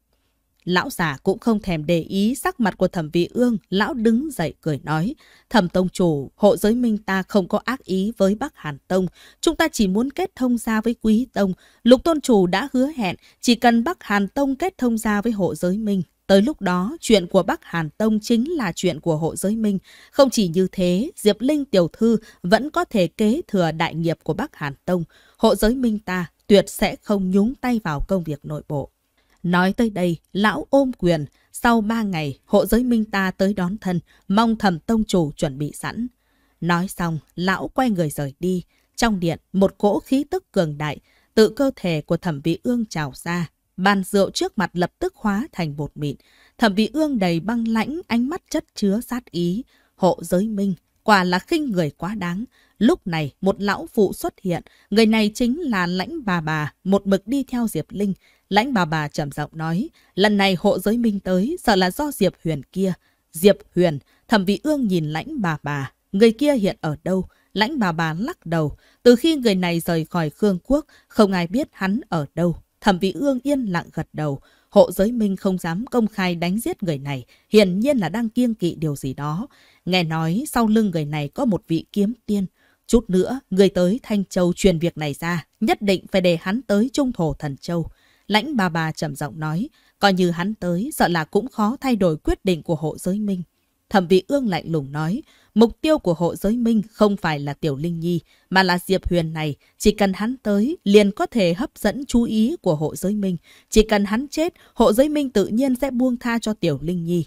Lão già cũng không thèm để ý sắc mặt của thẩm vị ương, lão đứng dậy cười nói. Thẩm tông chủ, hộ giới minh ta không có ác ý với bác Hàn Tông. Chúng ta chỉ muốn kết thông gia với quý tông. Lục tôn chủ đã hứa hẹn, chỉ cần bác Hàn Tông kết thông gia với hộ giới minh, Tới lúc đó, chuyện của Bắc Hàn Tông chính là chuyện của hộ giới Minh. Không chỉ như thế, Diệp Linh tiểu thư vẫn có thể kế thừa đại nghiệp của Bắc Hàn Tông. Hộ giới Minh ta tuyệt sẽ không nhúng tay vào công việc nội bộ. Nói tới đây, lão ôm quyền. Sau ba ngày, hộ giới Minh ta tới đón thân, mong thẩm tông chủ chuẩn bị sẵn. Nói xong, lão quay người rời đi. Trong điện, một cỗ khí tức cường đại, tự cơ thể của thẩm vị ương trào ra, Bàn rượu trước mặt lập tức hóa thành bột mịn. Thẩm vị ương đầy băng lãnh, ánh mắt chất chứa sát ý. Hộ giới minh, quả là khinh người quá đáng. Lúc này, một lão phụ xuất hiện. Người này chính là lãnh bà bà, một mực đi theo Diệp Linh. Lãnh bà bà trầm giọng nói, lần này hộ giới minh tới, sợ là do Diệp Huyền kia. Diệp Huyền, thẩm vị ương nhìn lãnh bà bà, người kia hiện ở đâu? Lãnh bà bà lắc đầu, từ khi người này rời khỏi Khương Quốc, không ai biết hắn ở đâu. Thẩm Vĩ Ương yên lặng gật đầu. Hộ giới Minh không dám công khai đánh giết người này, hiển nhiên là đang kiêng kỵ điều gì đó. Nghe nói sau lưng người này có một vị kiếm tiên. Chút nữa, người tới Thanh Châu truyền việc này ra, nhất định phải để hắn tới Trung Thổ Thần Châu. Lãnh ba bà trầm giọng nói, coi như hắn tới, sợ là cũng khó thay đổi quyết định của hộ giới Minh. Thẩm Vị Ương lạnh lùng nói, mục tiêu của hộ giới minh không phải là Tiểu Linh Nhi, mà là Diệp Huyền này. Chỉ cần hắn tới, liền có thể hấp dẫn chú ý của hộ giới minh. Chỉ cần hắn chết, hộ giới minh tự nhiên sẽ buông tha cho Tiểu Linh Nhi.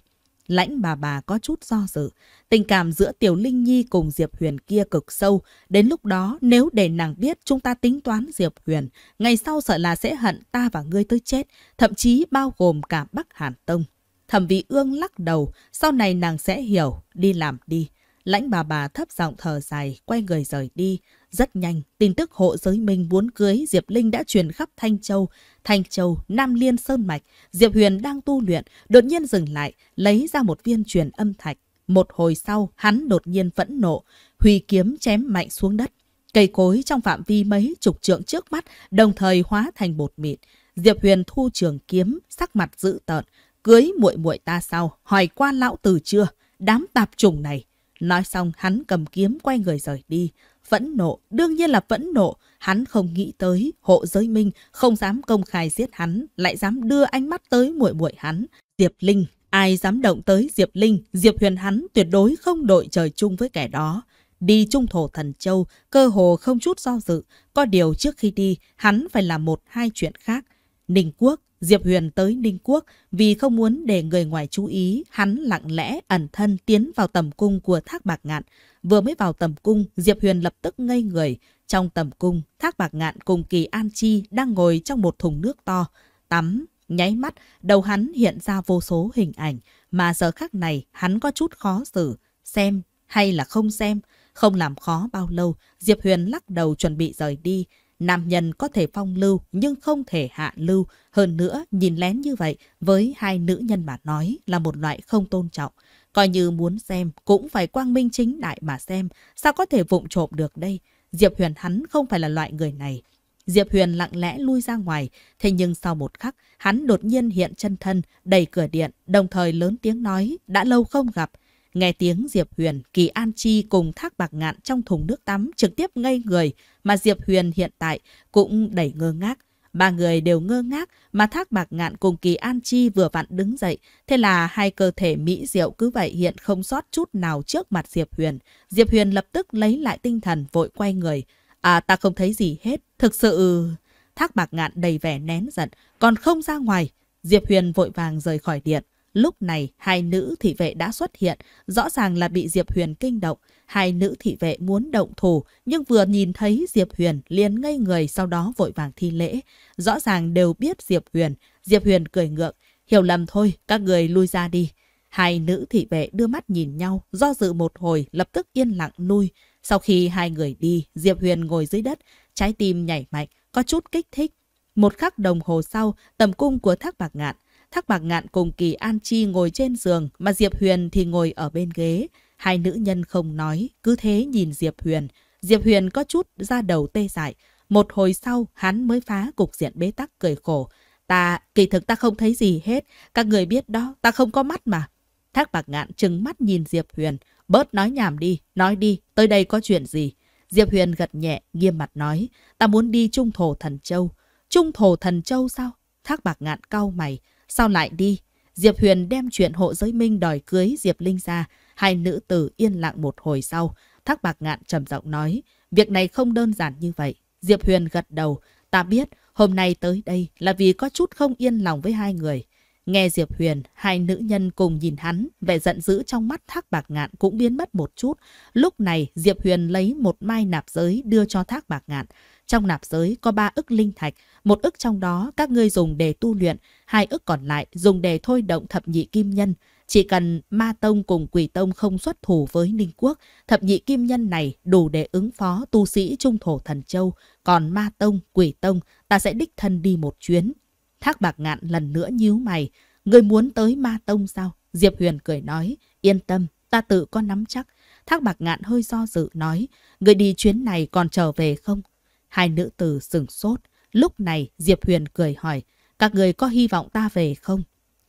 Lãnh bà bà có chút do dự. Tình cảm giữa Tiểu Linh Nhi cùng Diệp Huyền kia cực sâu. Đến lúc đó, nếu để nàng biết chúng ta tính toán Diệp Huyền, ngày sau sợ là sẽ hận ta và ngươi tới chết, thậm chí bao gồm cả Bắc Hàn Tông. Thẩm Vị Ương lắc đầu, sau này nàng sẽ hiểu, đi làm đi. Lãnh bà bà thấp giọng thở dài, quay người rời đi. Rất nhanh, tin tức hộ giới mình muốn cưới Diệp Linh đã truyền khắp Thanh Châu. Thanh Châu, Nam Liên Sơn Mạch, Diệp Huyền đang tu luyện, đột nhiên dừng lại, lấy ra một viên truyền âm thạch. Một hồi sau, hắn đột nhiên phẫn nộ, huy kiếm chém mạnh xuống đất. Cây cối trong phạm vi mấy chục trượng trước mắt đồng thời hóa thành bột mịn. Diệp Huyền thu trường kiếm, sắc mặt dữ tợn, cưới muội muội ta sau, hỏi qua lão tử chưa, đám tạp trùng này. Nói xong hắn cầm kiếm quay người rời đi, phẫn nộ, đương nhiên là phẫn nộ, hắn không nghĩ tới hộ giới minh không dám công khai giết hắn, lại dám đưa ánh mắt tới muội muội hắn, Diệp Linh, ai dám động tới Diệp Linh, Diệp Huyền hắn tuyệt đối không đội trời chung với kẻ đó. Đi trung thổ thần châu, cơ hồ không chút do dự, có điều trước khi đi, hắn phải làm một hai chuyện khác. Ninh Quốc Diệp Huyền tới Ninh Quốc vì không muốn để người ngoài chú ý, hắn lặng lẽ ẩn thân tiến vào tầm cung của Thác Bạc Ngạn. Vừa mới vào tầm cung, Diệp Huyền lập tức ngây người. Trong tầm cung, Thác Bạc Ngạn cùng Kỳ An Chi đang ngồi trong một thùng nước to, tắm. Nháy mắt, đầu hắn hiện ra vô số hình ảnh, mà giờ khắc này hắn có chút khó xử, xem hay là không xem. Không làm khó bao lâu, Diệp Huyền lắc đầu chuẩn bị rời đi, Nam nhân có thể phong lưu nhưng không thể hạ lưu. Hơn nữa, nhìn lén như vậy với hai nữ nhân mà nói là một loại không tôn trọng. Coi như muốn xem cũng phải quang minh chính đại mà xem. Sao có thể vụng trộm được đây? Diệp Huyền hắn không phải là loại người này. Diệp Huyền lặng lẽ lui ra ngoài, thế nhưng sau một khắc, hắn đột nhiên hiện chân thân, đẩy cửa điện, đồng thời lớn tiếng nói, đã lâu không gặp, Nghe tiếng Diệp Huyền, Kỳ An Chi cùng Thác Bạc Ngạn trong thùng nước tắm trực tiếp ngây người, mà Diệp Huyền hiện tại cũng đẩy ngơ ngác. Ba người đều ngơ ngác, mà Thác Bạc Ngạn cùng Kỳ An Chi vừa vặn đứng dậy. Thế là hai cơ thể mỹ diệu cứ vậy hiện không sót chút nào trước mặt Diệp Huyền. Diệp Huyền lập tức lấy lại tinh thần vội quay người. À ta không thấy gì hết, thực sự... Thác Bạc Ngạn đầy vẻ nén giận, còn không ra ngoài. Diệp Huyền vội vàng rời khỏi điện. Lúc này, hai nữ thị vệ đã xuất hiện, rõ ràng là bị Diệp Huyền kinh động. Hai nữ thị vệ muốn động thủ, nhưng vừa nhìn thấy Diệp Huyền liền ngây người sau đó vội vàng thi lễ. Rõ ràng đều biết Diệp Huyền. Diệp Huyền cười ngượng, hiểu lầm thôi, các người lui ra đi. Hai nữ thị vệ đưa mắt nhìn nhau, do dự một hồi, lập tức yên lặng lui. Sau khi hai người đi, Diệp Huyền ngồi dưới đất, trái tim nhảy mạnh, có chút kích thích. Một khắc đồng hồ sau, tầm cung của Thác Bạc Ngạn Thác Bạc Ngạn cùng Kỳ An Chi ngồi trên giường mà Diệp Huyền thì ngồi ở bên ghế. Hai nữ nhân không nói, cứ thế nhìn Diệp Huyền. Diệp Huyền có chút ra đầu tê dại. Một hồi sau, hắn mới phá cục diện bế tắc cười khổ. Ta, kỳ thực ta không thấy gì hết. Các người biết đó, ta không có mắt mà. Thác Bạc Ngạn trừng mắt nhìn Diệp Huyền. Bớt nói nhảm đi, nói đi, tới đây có chuyện gì? Diệp Huyền gật nhẹ, nghiêm mặt nói. Ta muốn đi Trung Thổ Thần Châu. Trung Thổ Thần Châu sao? Thác Bạc Ngạn cau mày. Sao lại đi? Diệp Huyền đem chuyện hộ giới minh đòi cưới Diệp Linh ra. Hai nữ tử yên lặng một hồi sau. Thác bạc ngạn trầm giọng nói. Việc này không đơn giản như vậy. Diệp Huyền gật đầu. Ta biết hôm nay tới đây là vì có chút không yên lòng với hai người. Nghe Diệp Huyền, hai nữ nhân cùng nhìn hắn, vẻ giận dữ trong mắt Thác Bạc Ngạn cũng biến mất một chút. Lúc này, Diệp Huyền lấy một mai nạp giới đưa cho Thác Bạc Ngạn. Trong nạp giới có ba ức linh thạch, một ức trong đó các ngươi dùng để tu luyện, hai ức còn lại dùng để thôi động thập nhị kim nhân. Chỉ cần Ma Tông cùng Quỷ Tông không xuất thủ với Ninh Quốc, thập nhị kim nhân này đủ để ứng phó tu sĩ trung thổ thần châu. Còn Ma Tông, Quỷ Tông, ta sẽ đích thân đi một chuyến. Thác bạc ngạn lần nữa nhíu mày. Người muốn tới Ma Tông sao? Diệp Huyền cười nói. Yên tâm, ta tự có nắm chắc. Thác bạc ngạn hơi do dự nói. Người đi chuyến này còn trở về không? Hai nữ tử sừng sốt. Lúc này Diệp Huyền cười hỏi, các người có hy vọng ta về không?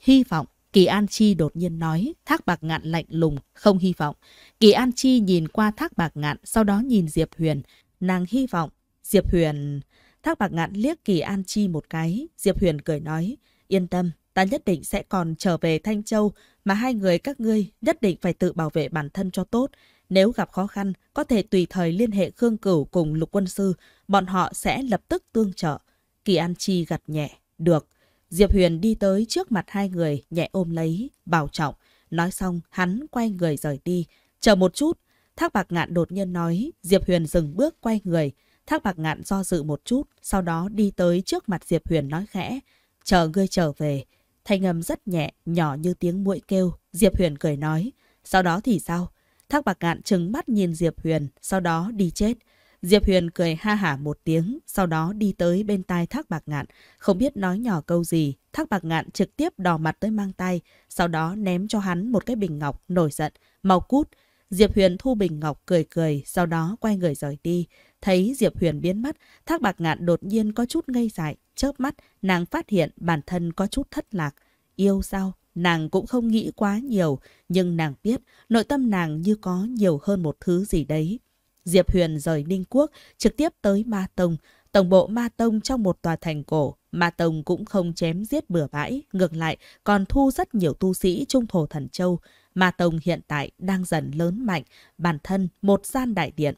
Hy vọng, Kỳ An Chi đột nhiên nói, Thác Bạc Ngạn lạnh lùng, không hy vọng. Kỳ An Chi nhìn qua Thác Bạc Ngạn, sau đó nhìn Diệp Huyền, nàng hy vọng. Diệp Huyền... Thác Bạc Ngạn liếc Kỳ An Chi một cái, Diệp Huyền cười nói, yên tâm, ta nhất định sẽ còn trở về Thanh Châu, mà hai người các ngươi nhất định phải tự bảo vệ bản thân cho tốt. Nếu gặp khó khăn, có thể tùy thời liên hệ Khương Cửu cùng lục quân sư, bọn họ sẽ lập tức tương trợ. Kỳ An Chi gật nhẹ, được. Diệp Huyền đi tới trước mặt hai người, nhẹ ôm lấy, bảo trọng. Nói xong, hắn quay người rời đi. Chờ một chút, Thác Bạc Ngạn đột nhiên nói, Diệp Huyền dừng bước quay người. Thác Bạc Ngạn do dự một chút, sau đó đi tới trước mặt Diệp Huyền nói khẽ, chờ ngươi trở về. Thanh âm rất nhẹ, nhỏ như tiếng muỗi kêu, Diệp Huyền cười nói, sau đó thì sao? Thác Bạc Ngạn trừng mắt nhìn Diệp Huyền, sau đó đi chết. Diệp Huyền cười ha hả một tiếng, sau đó đi tới bên tai Thác Bạc Ngạn, không biết nói nhỏ câu gì. Thác Bạc Ngạn trực tiếp đỏ mặt tới mang tay, sau đó ném cho hắn một cái bình ngọc, nổi giận, mau cút. Diệp Huyền thu bình ngọc cười cười, sau đó quay người rời đi. Thấy Diệp Huyền biến mất, Thác Bạc Ngạn đột nhiên có chút ngây dại, chớp mắt, nàng phát hiện bản thân có chút thất lạc. Yêu sao? Nàng cũng không nghĩ quá nhiều, nhưng nàng biết nội tâm nàng như có nhiều hơn một thứ gì đấy. Diệp Huyền rời Ninh Quốc, trực tiếp tới Ma Tông, tổng bộ Ma Tông trong một tòa thành cổ. Ma Tông cũng không chém giết bừa bãi, ngược lại còn thu rất nhiều tu sĩ trung thổ thần châu. Ma Tông hiện tại đang dần lớn mạnh, bản thân một gian đại điện.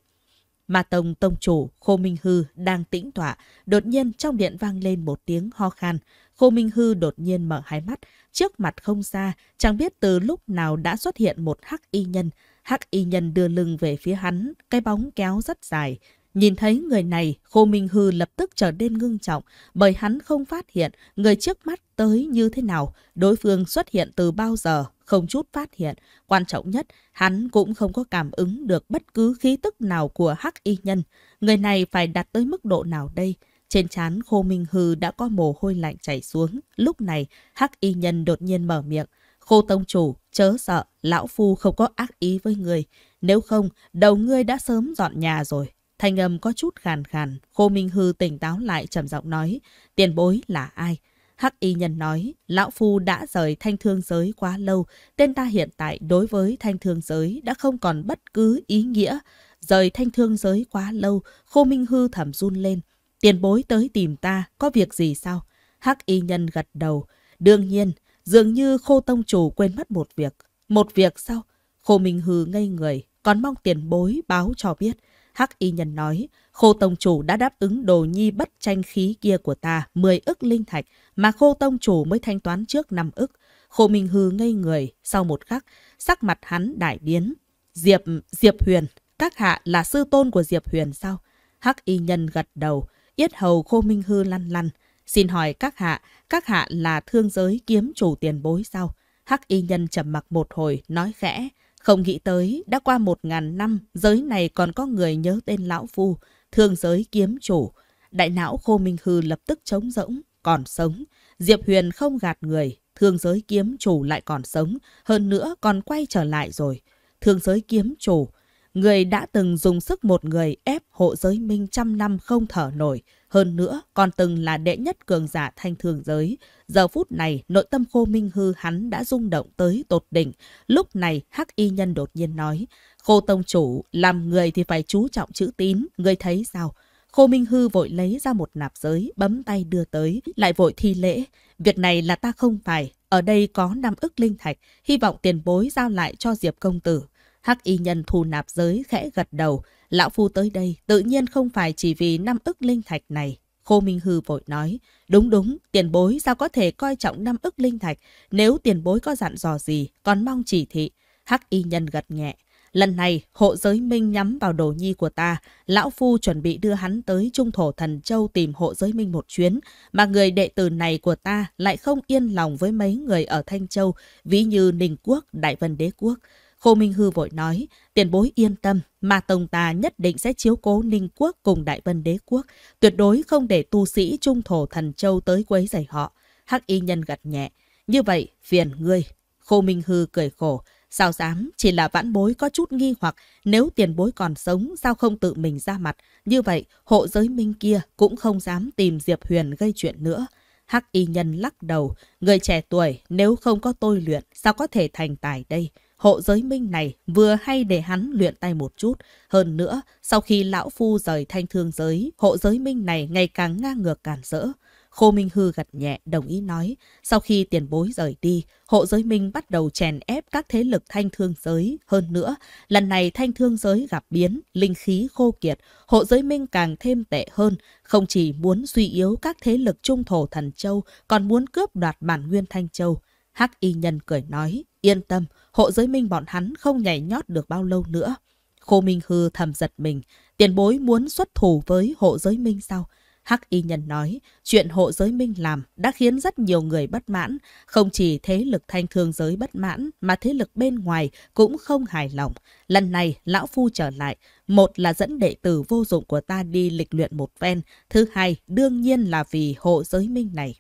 Ma Tông Tông chủ Khô Minh Hư đang tĩnh tọa, đột nhiên trong điện vang lên một tiếng ho khan. Khô Minh Hư đột nhiên mở hai mắt, trước mặt không xa, chẳng biết từ lúc nào đã xuất hiện một hắc y nhân. Hắc y nhân đưa lưng về phía hắn, cái bóng kéo rất dài. Nhìn thấy người này, Khô Minh Hư lập tức trở nên ngưng trọng, bởi hắn không phát hiện người trước mắt tới như thế nào, đối phương xuất hiện từ bao giờ, không chút phát hiện. Quan trọng nhất, hắn cũng không có cảm ứng được bất cứ khí tức nào của hắc y nhân. Người này phải đạt tới mức độ nào đây? Trên trán Khô Minh Hư đã có mồ hôi lạnh chảy xuống. Lúc này, Hắc Y Nhân đột nhiên mở miệng. Khô Tông Chủ, chớ sợ, Lão Phu không có ác ý với người. Nếu không, đầu ngươi đã sớm dọn nhà rồi. Thanh âm có chút khàn khàn, Khô Minh Hư tỉnh táo lại trầm giọng nói, tiền bối là ai? Hắc y nhân nói, lão phu đã rời thanh thương giới quá lâu, tên ta hiện tại đối với thanh thương giới đã không còn bất cứ ý nghĩa. Rời thanh thương giới quá lâu, Khô Minh Hư thầm run lên, tiền bối tới tìm ta, có việc gì sao? Hắc y nhân gật đầu. Đương nhiên, dường như khô tông chủ quên mất một việc. Một việc sao? Khô Minh Hư ngây người, còn mong tiền bối báo cho biết. Hắc y nhân nói, khô tông chủ đã đáp ứng đồ nhi bất tranh khí kia của ta 10 ức linh thạch, mà khô tông chủ mới thanh toán trước 5 ức. Khô Minh Hư ngây người, sau một khắc, sắc mặt hắn đại biến. Diệp, Diệp Huyền, các hạ là sư tôn của Diệp Huyền sao? Hắc y nhân gật đầu, yết hầu khô minh hư lăn lăn. Xin hỏi các hạ, các hạ là thương giới kiếm chủ tiền bối sao? Hắc y nhân trầm mặc một hồi, nói khẽ. Không nghĩ tới, đã qua một ngàn năm, giới này còn có người nhớ tên lão phu, thương giới kiếm chủ. Đại não khô minh hư lập tức trống rỗng, còn sống. Diệp Huyền không gạt người, thương giới kiếm chủ lại còn sống, hơn nữa còn quay trở lại rồi. Thương giới kiếm chủ người đã từng dùng sức một người ép hộ giới minh trăm năm không thở nổi. Hơn nữa, còn từng là đệ nhất cường giả thanh thường giới. Giờ phút này, nội tâm khô minh hư hắn đã rung động tới tột đỉnh. Lúc này, hắc y nhân đột nhiên nói, khô tông chủ, làm người thì phải chú trọng chữ tín, người thấy sao? Khô Minh Hư vội lấy ra một nạp giới, bấm tay đưa tới, lại vội thi lễ. Việc này là ta không phải, ở đây có năm ức linh thạch, hy vọng tiền bối giao lại cho Diệp công tử. Hắc y nhân thu nạp giới khẽ gật đầu. Lão Phu tới đây tự nhiên không phải chỉ vì năm ức linh thạch này. Khô Minh Hư vội nói, đúng đúng, tiền bối sao có thể coi trọng năm ức linh thạch, nếu tiền bối có dặn dò gì, còn mong chỉ thị. Hắc y nhân gật nhẹ, lần này hộ giới minh nhắm vào đồ nhi của ta, lão phu chuẩn bị đưa hắn tới trung thổ thần châu tìm hộ giới minh một chuyến, mà người đệ tử này của ta lại không yên lòng với mấy người ở Thanh Châu, ví như Ninh Quốc, Đại Vân Đế Quốc. Khô Minh Hư vội nói, tiền bối yên tâm, mà tông ta nhất định sẽ chiếu cố Ninh Quốc cùng Đại Vân Đế Quốc, tuyệt đối không để tu sĩ trung thổ thần châu tới quấy rầy họ. Hắc y nhân gật nhẹ, như vậy phiền ngươi. Khô Minh Hư cười khổ, sao dám, chỉ là vãn bối có chút nghi hoặc nếu tiền bối còn sống sao không tự mình ra mặt, như vậy hộ giới minh kia cũng không dám tìm Diệp Huyền gây chuyện nữa. Hắc y nhân lắc đầu, người trẻ tuổi nếu không có tôi luyện sao có thể thành tài đây. Hộ giới minh này vừa hay để hắn luyện tay một chút. Hơn nữa, sau khi lão phu rời thanh thương giới, hộ giới minh này ngày càng ngang ngược cản rỡ. Khô Minh Hư gật nhẹ, đồng ý nói. Sau khi tiền bối rời đi, hộ giới minh bắt đầu chèn ép các thế lực thanh thương giới. Hơn nữa, lần này thanh thương giới gặp biến, linh khí khô kiệt, hộ giới minh càng thêm tệ hơn. Không chỉ muốn suy yếu các thế lực trung thổ thần châu, còn muốn cướp đoạt bản nguyên thanh châu. Hắc Y Nhân cười nói. Yên tâm, hộ giới minh bọn hắn không nhảy nhót được bao lâu nữa. Khô Minh Hư thầm giật mình, tiền bối muốn xuất thủ với hộ giới minh sao? Hắc Y Nhân nói, chuyện hộ giới minh làm đã khiến rất nhiều người bất mãn, không chỉ thế lực thanh thương giới bất mãn mà thế lực bên ngoài cũng không hài lòng. Lần này, Lão Phu trở lại, một là dẫn đệ tử vô dụng của ta đi lịch luyện một ven, thứ hai đương nhiên là vì hộ giới minh này.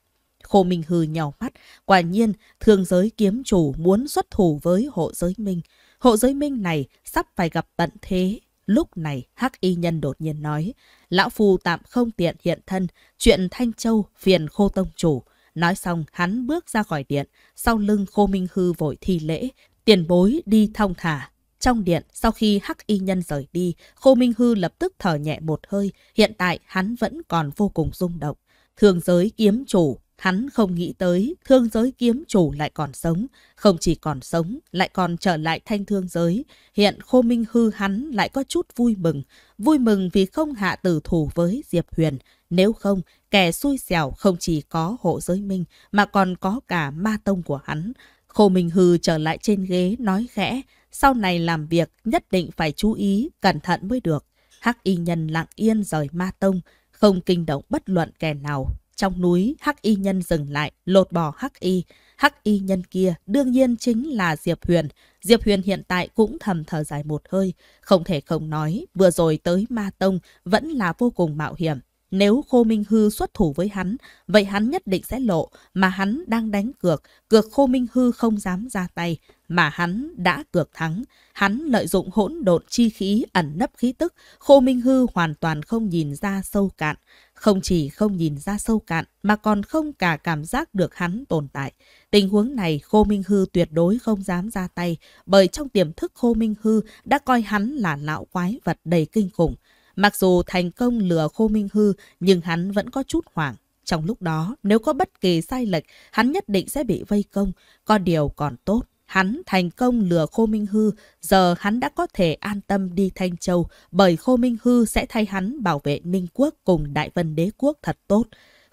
Khô Minh Hư nhỏ mắt, quả nhiên thương giới kiếm chủ muốn xuất thủ với hộ giới minh. Hộ giới minh này sắp phải gặp tận thế. Lúc này Hắc Y Nhân đột nhiên nói, Lão Phu tạm không tiện hiện thân, chuyện Thanh Châu phiền khô tông chủ. Nói xong hắn bước ra khỏi điện, sau lưng Khô Minh Hư vội thi lễ, tiền bối đi thong thả. Trong điện, sau khi Hắc Y Nhân rời đi, Khô Minh Hư lập tức thở nhẹ một hơi, hiện tại hắn vẫn còn vô cùng rung động. Thường giới kiếm chủ Hắn không nghĩ tới thương giới kiếm chủ lại còn sống, không chỉ còn sống, lại còn trở lại thanh thương giới. Hiện Khô Minh Hư hắn lại có chút vui mừng, vui mừng vì không hạ tử thủ với Diệp Huyền. Nếu không, kẻ xui xẻo không chỉ có hộ giới minh mà còn có cả ma tông của hắn. Khô Minh Hư trở lại trên ghế nói khẽ, sau này làm việc nhất định phải chú ý, cẩn thận mới được. Hắc y nhân lặng yên rời ma tông, không kinh động bất luận kẻ nào. Trong núi, Hắc Y Nhân dừng lại, lột bỏ Hắc Y. Hắc Y Nhân kia đương nhiên chính là Diệp Huyền. Diệp Huyền hiện tại cũng thầm thở dài một hơi. Không thể không nói, vừa rồi tới Ma Tông vẫn là vô cùng mạo hiểm. Nếu Khô Minh Hư xuất thủ với hắn, vậy hắn nhất định sẽ lộ, mà hắn đang đánh cược, cược Khô Minh Hư không dám ra tay, mà hắn đã cược thắng. Hắn lợi dụng hỗn độn chi khí ẩn nấp khí tức, Khô Minh Hư hoàn toàn không nhìn ra sâu cạn. Không chỉ không nhìn ra sâu cạn, mà còn không cả cảm giác được hắn tồn tại. Tình huống này Khô Minh Hư tuyệt đối không dám ra tay, bởi trong tiềm thức Khô Minh Hư đã coi hắn là lão quái vật đầy kinh khủng. Mặc dù thành công lừa Khô Minh Hư, nhưng hắn vẫn có chút hoảng. Trong lúc đó, nếu có bất kỳ sai lệch, hắn nhất định sẽ bị vây công. Có điều còn tốt, hắn thành công lừa Khô Minh Hư, giờ hắn đã có thể an tâm đi Thanh Châu, bởi Khô Minh Hư sẽ thay hắn bảo vệ Ninh Quốc cùng Đại Vân Đế Quốc thật tốt.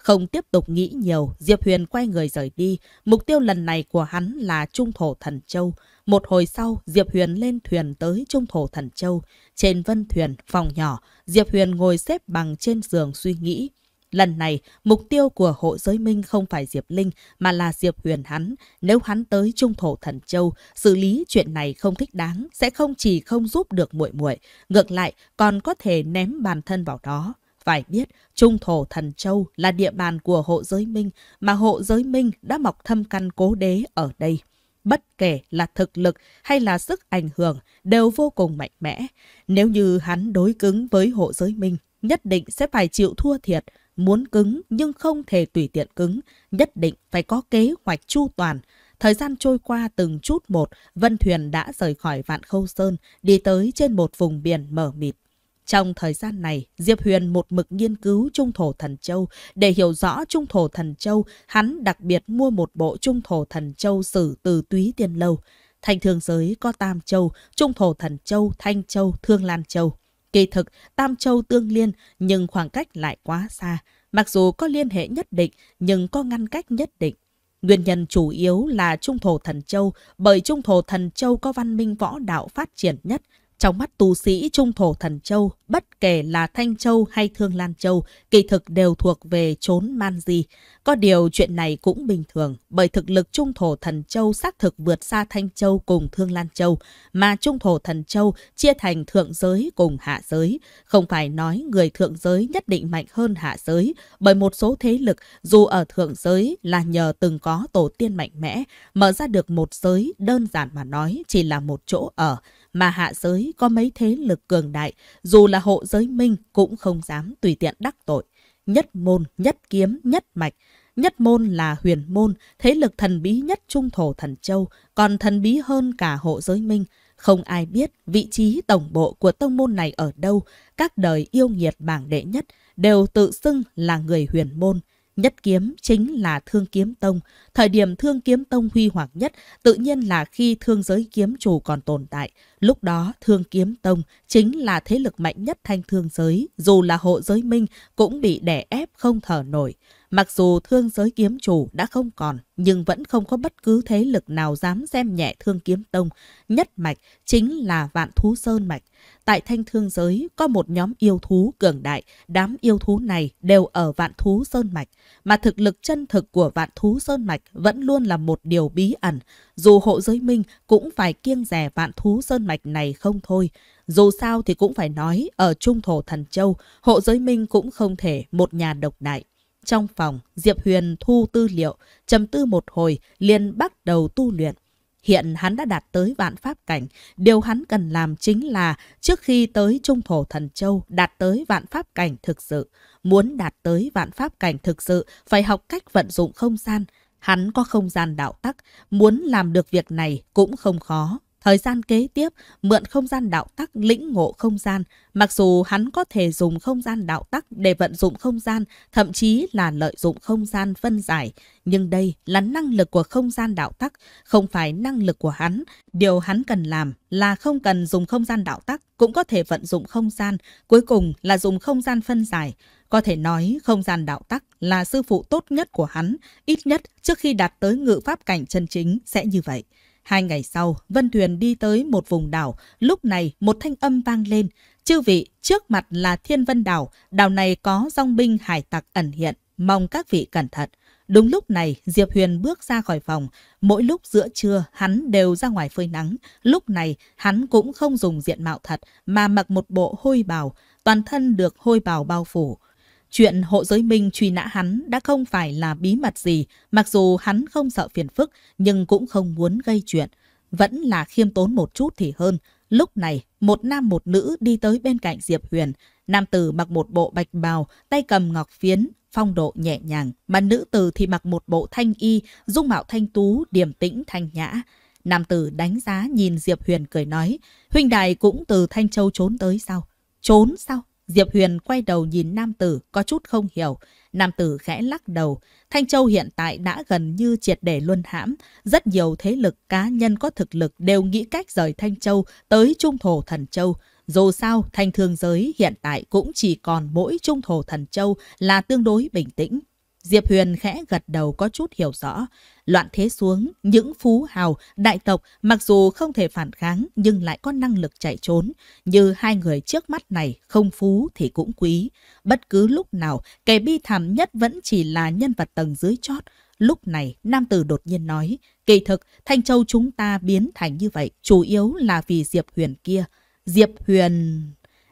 Không tiếp tục nghĩ nhiều, Diệp Huyền quay người rời đi. Mục tiêu lần này của hắn là Trung Thổ Thần Châu. Một hồi sau, Diệp Huyền lên thuyền tới Trung Thổ Thần Châu. Trên vân thuyền, phòng nhỏ, Diệp Huyền ngồi xếp bằng trên giường suy nghĩ. Lần này, mục tiêu của hộ giới minh không phải Diệp Linh mà là Diệp Huyền hắn. Nếu hắn tới Trung Thổ Thần Châu, xử lý chuyện này không thích đáng, sẽ không chỉ không giúp được muội muội, ngược lại còn có thể ném bản thân vào đó. Phải biết, Trung Thổ Thần Châu là địa bàn của hộ giới Minh, mà hộ giới Minh đã mọc thâm căn cố đế ở đây. Bất kể là thực lực hay là sức ảnh hưởng đều vô cùng mạnh mẽ. Nếu như hắn đối cứng với hộ giới Minh, nhất định sẽ phải chịu thua thiệt. Muốn cứng nhưng không thể tùy tiện cứng, nhất định phải có kế hoạch chu toàn. Thời gian trôi qua từng chút một, Vân Thuyền đã rời khỏi Vạn Khâu Sơn, đi tới trên một vùng biển mở mịt. Trong thời gian này, Diệp Huyền một mực nghiên cứu Trung Thổ Thần Châu. Để hiểu rõ Trung Thổ Thần Châu, hắn đặc biệt mua một bộ Trung Thổ Thần Châu sử từ túy tiên lâu. Thành thường giới có Tam Châu, Trung Thổ Thần Châu, Thanh Châu, Thương Lan Châu. Kỳ thực, Tam Châu tương liên, nhưng khoảng cách lại quá xa. Mặc dù có liên hệ nhất định, nhưng có ngăn cách nhất định. Nguyên nhân chủ yếu là Trung Thổ Thần Châu, bởi Trung Thổ Thần Châu có văn minh võ đạo phát triển nhất, trong mắt tu sĩ trung thổ thần châu, bất kể là Thanh Châu hay Thương Lan Châu, kỳ thực đều thuộc về trốn man di. Có điều chuyện này cũng bình thường, bởi thực lực Trung Thổ Thần Châu xác thực vượt xa Thanh Châu cùng Thương Lan Châu, mà Trung Thổ Thần Châu chia thành thượng giới cùng hạ giới. Không phải nói người thượng giới nhất định mạnh hơn hạ giới, bởi một số thế lực dù ở thượng giới là nhờ từng có tổ tiên mạnh mẽ, mở ra được một giới đơn giản mà nói chỉ là một chỗ ở mà hạ giới có mấy thế lực cường đại, dù là hộ giới minh cũng không dám tùy tiện đắc tội nhất môn, nhất kiếm, nhất mạch. Nhất môn là huyền môn, thế lực thần bí nhất trung thổ thần châu, còn thần bí hơn cả hộ giới minh. Không ai biết vị trí tổng bộ của tông môn này ở đâu, các đời yêu nghiệt bảng đệ nhất đều tự xưng là người huyền môn. Nhất kiếm chính là Thương Kiếm Tông. Thời điểm Thương Kiếm Tông huy hoàng nhất tự nhiên là khi Thương Giới Kiếm Chủ còn tồn tại. Lúc đó, Thương Kiếm Tông chính là thế lực mạnh nhất thanh thương giới, dù là hộ giới minh cũng bị đè ép không thở nổi. Mặc dù thương giới kiếm chủ đã không còn, nhưng vẫn không có bất cứ thế lực nào dám xem nhẹ thương kiếm tông. Nhất mạch chính là vạn thú sơn mạch. Tại thanh thương giới có một nhóm yêu thú cường đại, đám yêu thú này đều ở vạn thú sơn mạch. Mà thực lực chân thực của vạn thú sơn mạch vẫn luôn là một điều bí ẩn. Dù hộ giới minh cũng phải kiêng rẻ vạn thú sơn mạch mạch này không thôi. Dù sao thì cũng phải nói, ở Trung Thổ Thần Châu, hộ giới minh cũng không thể một nhà độc đại. Trong phòng, Diệp Huyền thu tư liệu, trầm tư một hồi, liền bắt đầu tu luyện. Hiện hắn đã đạt tới vạn pháp cảnh, điều hắn cần làm chính là trước khi tới Trung Thổ Thần Châu đạt tới vạn pháp cảnh thực sự. Muốn đạt tới vạn pháp cảnh thực sự, phải học cách vận dụng không gian. Hắn có không gian đạo tắc, muốn làm được việc này cũng không khó. Thời gian kế tiếp, mượn không gian đạo tắc lĩnh ngộ không gian, mặc dù hắn có thể dùng không gian đạo tắc để vận dụng không gian, thậm chí là lợi dụng không gian phân giải, nhưng đây là năng lực của không gian đạo tắc, không phải năng lực của hắn. Điều hắn cần làm là không cần dùng không gian đạo tắc, cũng có thể vận dụng không gian, cuối cùng là dùng không gian phân giải. Có thể nói không gian đạo tắc là sư phụ tốt nhất của hắn, ít nhất trước khi đạt tới ngự pháp cảnh chân chính sẽ như vậy. Hai ngày sau, Vân Thuyền đi tới một vùng đảo, lúc này một thanh âm vang lên. Chư vị, trước mặt là Thiên Vân Đảo, đảo này có dòng binh hải tặc ẩn hiện, mong các vị cẩn thận. Đúng lúc này, Diệp Huyền bước ra khỏi phòng. Mỗi lúc giữa trưa, hắn đều ra ngoài phơi nắng. Lúc này, hắn cũng không dùng diện mạo thật, mà mặc một bộ hôi bào. Toàn thân được hôi bào bao phủ. Chuyện hộ giới minh truy nã hắn đã không phải là bí mật gì, mặc dù hắn không sợ phiền phức nhưng cũng không muốn gây chuyện. Vẫn là khiêm tốn một chút thì hơn. Lúc này, một nam một nữ đi tới bên cạnh Diệp Huyền. Nam tử mặc một bộ bạch bào, tay cầm ngọc phiến, phong độ nhẹ nhàng, mà nữ tử thì mặc một bộ thanh y, dung mạo thanh tú, điềm tĩnh thanh nhã. Nam tử đánh giá nhìn Diệp Huyền cười nói, huynh đài cũng từ Thanh Châu trốn tới sao? Trốn sao? Diệp Huyền quay đầu nhìn nam tử có chút không hiểu. Nam tử khẽ lắc đầu. Thanh Châu hiện tại đã gần như triệt để luân hãm. Rất nhiều thế lực cá nhân có thực lực đều nghĩ cách rời Thanh Châu tới Trung Thổ Thần Châu. Dù sao, thanh thương giới hiện tại cũng chỉ còn mỗi Trung Thổ Thần Châu là tương đối bình tĩnh. Diệp Huyền khẽ gật đầu có chút hiểu rõ. Loạn thế xuống, những phú hào, đại tộc mặc dù không thể phản kháng nhưng lại có năng lực chạy trốn. Như hai người trước mắt này, không phú thì cũng quý. Bất cứ lúc nào, kẻ bi thảm nhất vẫn chỉ là nhân vật tầng dưới chót. Lúc này, nam tử đột nhiên nói, kỳ thực, Thanh Châu chúng ta biến thành như vậy, chủ yếu là vì Diệp Huyền kia. Diệp Huyền...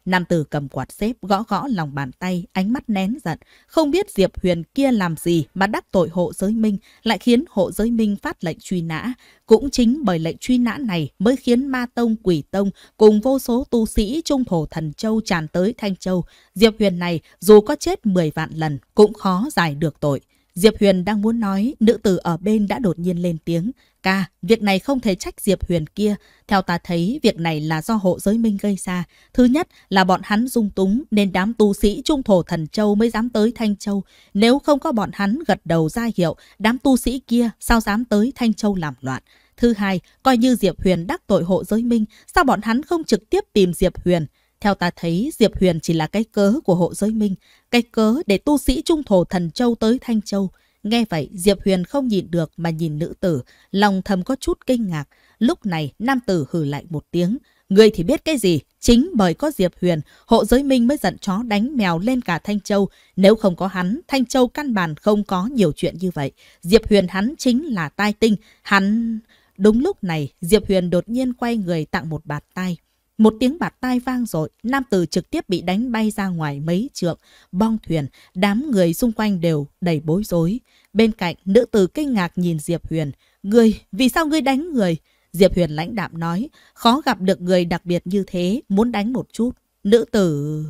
Nam tử cầm quạt xếp gõ gõ lòng bàn tay, ánh mắt nén giận. Không biết Diệp Huyền kia làm gì mà đắc tội hộ giới minh, lại khiến hộ giới minh phát lệnh truy nã. Cũng chính bởi lệnh truy nã này mới khiến ma tông quỷ tông cùng vô số tu sĩ trung thổ thần châu tràn tới Thanh Châu. Diệp Huyền này dù có chết 10 vạn lần cũng khó giải được tội. Diệp Huyền đang muốn nói, nữ tử ở bên đã đột nhiên lên tiếng. Ca, việc này không thể trách Diệp Huyền kia. Theo ta thấy, việc này là do hộ giới minh gây ra. Thứ nhất là bọn hắn dung túng, nên đám tu sĩ trung thổ thần châu mới dám tới Thanh Châu. Nếu không có bọn hắn gật đầu ra hiệu, đám tu sĩ kia sao dám tới Thanh Châu làm loạn. Thứ hai, coi như Diệp Huyền đắc tội hộ giới minh, sao bọn hắn không trực tiếp tìm Diệp Huyền? Theo ta thấy, Diệp Huyền chỉ là cái cớ của hộ giới minh, cái cớ để tu sĩ trung thổ thần châu tới Thanh Châu. Nghe vậy, Diệp Huyền không nhìn được mà nhìn nữ tử, lòng thầm có chút kinh ngạc. Lúc này, nam tử hừ lại một tiếng. Người thì biết cái gì? Chính bởi có Diệp Huyền, hộ giới minh mới giận chó đánh mèo lên cả Thanh Châu. Nếu không có hắn, Thanh Châu căn bản không có nhiều chuyện như vậy. Diệp Huyền hắn chính là tai tinh. Hắn... Đúng lúc này, Diệp Huyền đột nhiên quay người tặng một bạt tay. Một tiếng bạt tai vang rồi nam tử trực tiếp bị đánh bay ra ngoài mấy trượng, bong thuyền, đám người xung quanh đều đầy bối rối. Bên cạnh, nữ tử kinh ngạc nhìn Diệp Huyền. Ngươi, vì sao ngươi đánh người? Diệp Huyền lãnh đạm nói, khó gặp được người đặc biệt như thế, muốn đánh một chút. Nữ tử...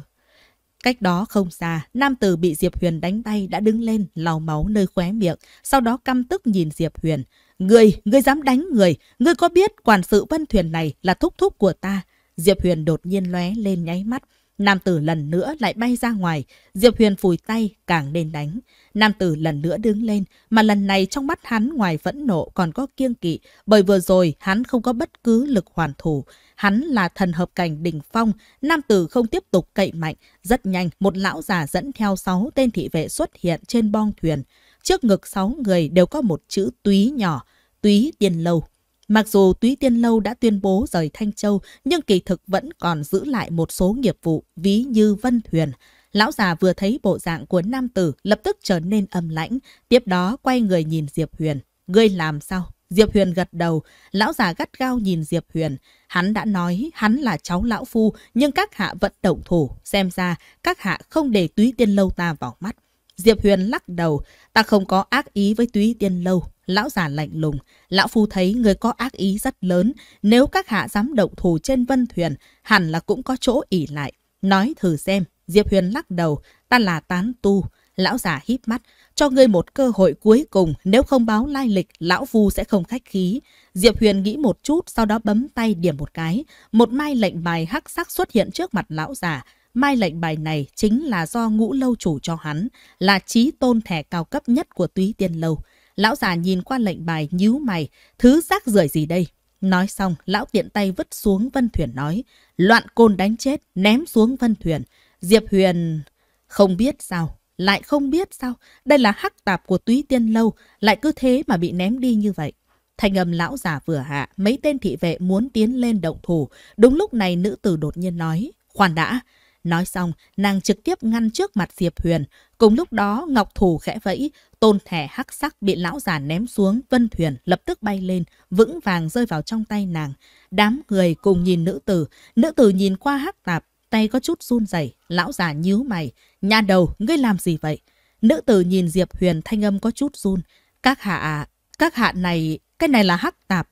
Cách đó không xa, nam tử bị Diệp Huyền đánh bay đã đứng lên, lau máu nơi khóe miệng, sau đó căm tức nhìn Diệp Huyền. Ngươi, ngươi dám đánh người, ngươi có biết quản sự vân thuyền này là thúc thúc của ta, Diệp Huyền đột nhiên lóe lên nháy mắt. Nam tử lần nữa lại bay ra ngoài, Diệp Huyền phủi tay càng nên đánh. Nam tử lần nữa đứng lên, mà lần này trong mắt hắn ngoài phẫn nộ còn có kiêng kỵ, bởi vừa rồi hắn không có bất cứ lực hoàn thủ. Hắn là thần hợp cảnh đỉnh phong, nam tử không tiếp tục cậy mạnh. Rất nhanh, một lão già dẫn theo sáu tên thị vệ xuất hiện trên bong thuyền. Trước ngực sáu người đều có một chữ túy nhỏ, túy tiền lâu. Mặc dù Túy Tiên Lâu đã tuyên bố rời Thanh Châu, nhưng kỳ thực vẫn còn giữ lại một số nghiệp vụ, ví như Vân Thuyền. Lão già vừa thấy bộ dạng của nam tử lập tức trở nên âm lãnh, tiếp đó quay người nhìn Diệp Huyền. Ngươi làm sao? Diệp Huyền gật đầu, lão già gắt gao nhìn Diệp Huyền. Hắn đã nói hắn là cháu lão phu, nhưng các hạ vẫn động thủ. Xem ra, các hạ không để túy tiên lâu ta vào mắt. Diệp Huyền lắc đầu, ta không có ác ý với túy tiên lâu, Lão già lạnh lùng, lão phu thấy người có ác ý rất lớn, nếu các hạ dám động thù trên vân thuyền, hẳn là cũng có chỗ ỉ lại. Nói thử xem, Diệp Huyền lắc đầu, ta là tán tu. Lão già híp mắt, cho ngươi một cơ hội cuối cùng, nếu không báo lai lịch, lão phu sẽ không khách khí. Diệp Huyền nghĩ một chút, sau đó bấm tay điểm một cái. Một mai lệnh bài hắc sắc xuất hiện trước mặt lão già. Mai lệnh bài này chính là do ngũ lâu chủ cho hắn, là trí tôn thẻ cao cấp nhất của túy tiên lâu. Lão già nhìn qua lệnh bài nhíu mày, thứ rác rưởi gì đây? Nói xong, lão tiện tay vứt xuống Vân Thuyền nói, loạn côn đánh chết, ném xuống Vân Thuyền. Diệp Huyền không biết sao, lại không biết sao, đây là hắc tạp của túy tiên lâu, lại cứ thế mà bị ném đi như vậy. Thành âm lão già vừa hạ, mấy tên thị vệ muốn tiến lên động thủ. Đúng lúc này nữ tử đột nhiên nói, khoan đã, Nói xong, nàng trực tiếp ngăn trước mặt Diệp Huyền. Cùng lúc đó, Ngọc Thủ khẽ vẫy, tôn thẻ hắc sắc bị lão già ném xuống, vân thuyền lập tức bay lên, vững vàng rơi vào trong tay nàng. Đám người cùng nhìn nữ tử, nữ tử nhìn qua hắc tạp, tay có chút run rẩy lão già nhíu mày, nhà đầu, ngươi làm gì vậy? Nữ tử nhìn Diệp Huyền thanh âm có chút run, các hạ các hạ này, cái này là hắc tạp.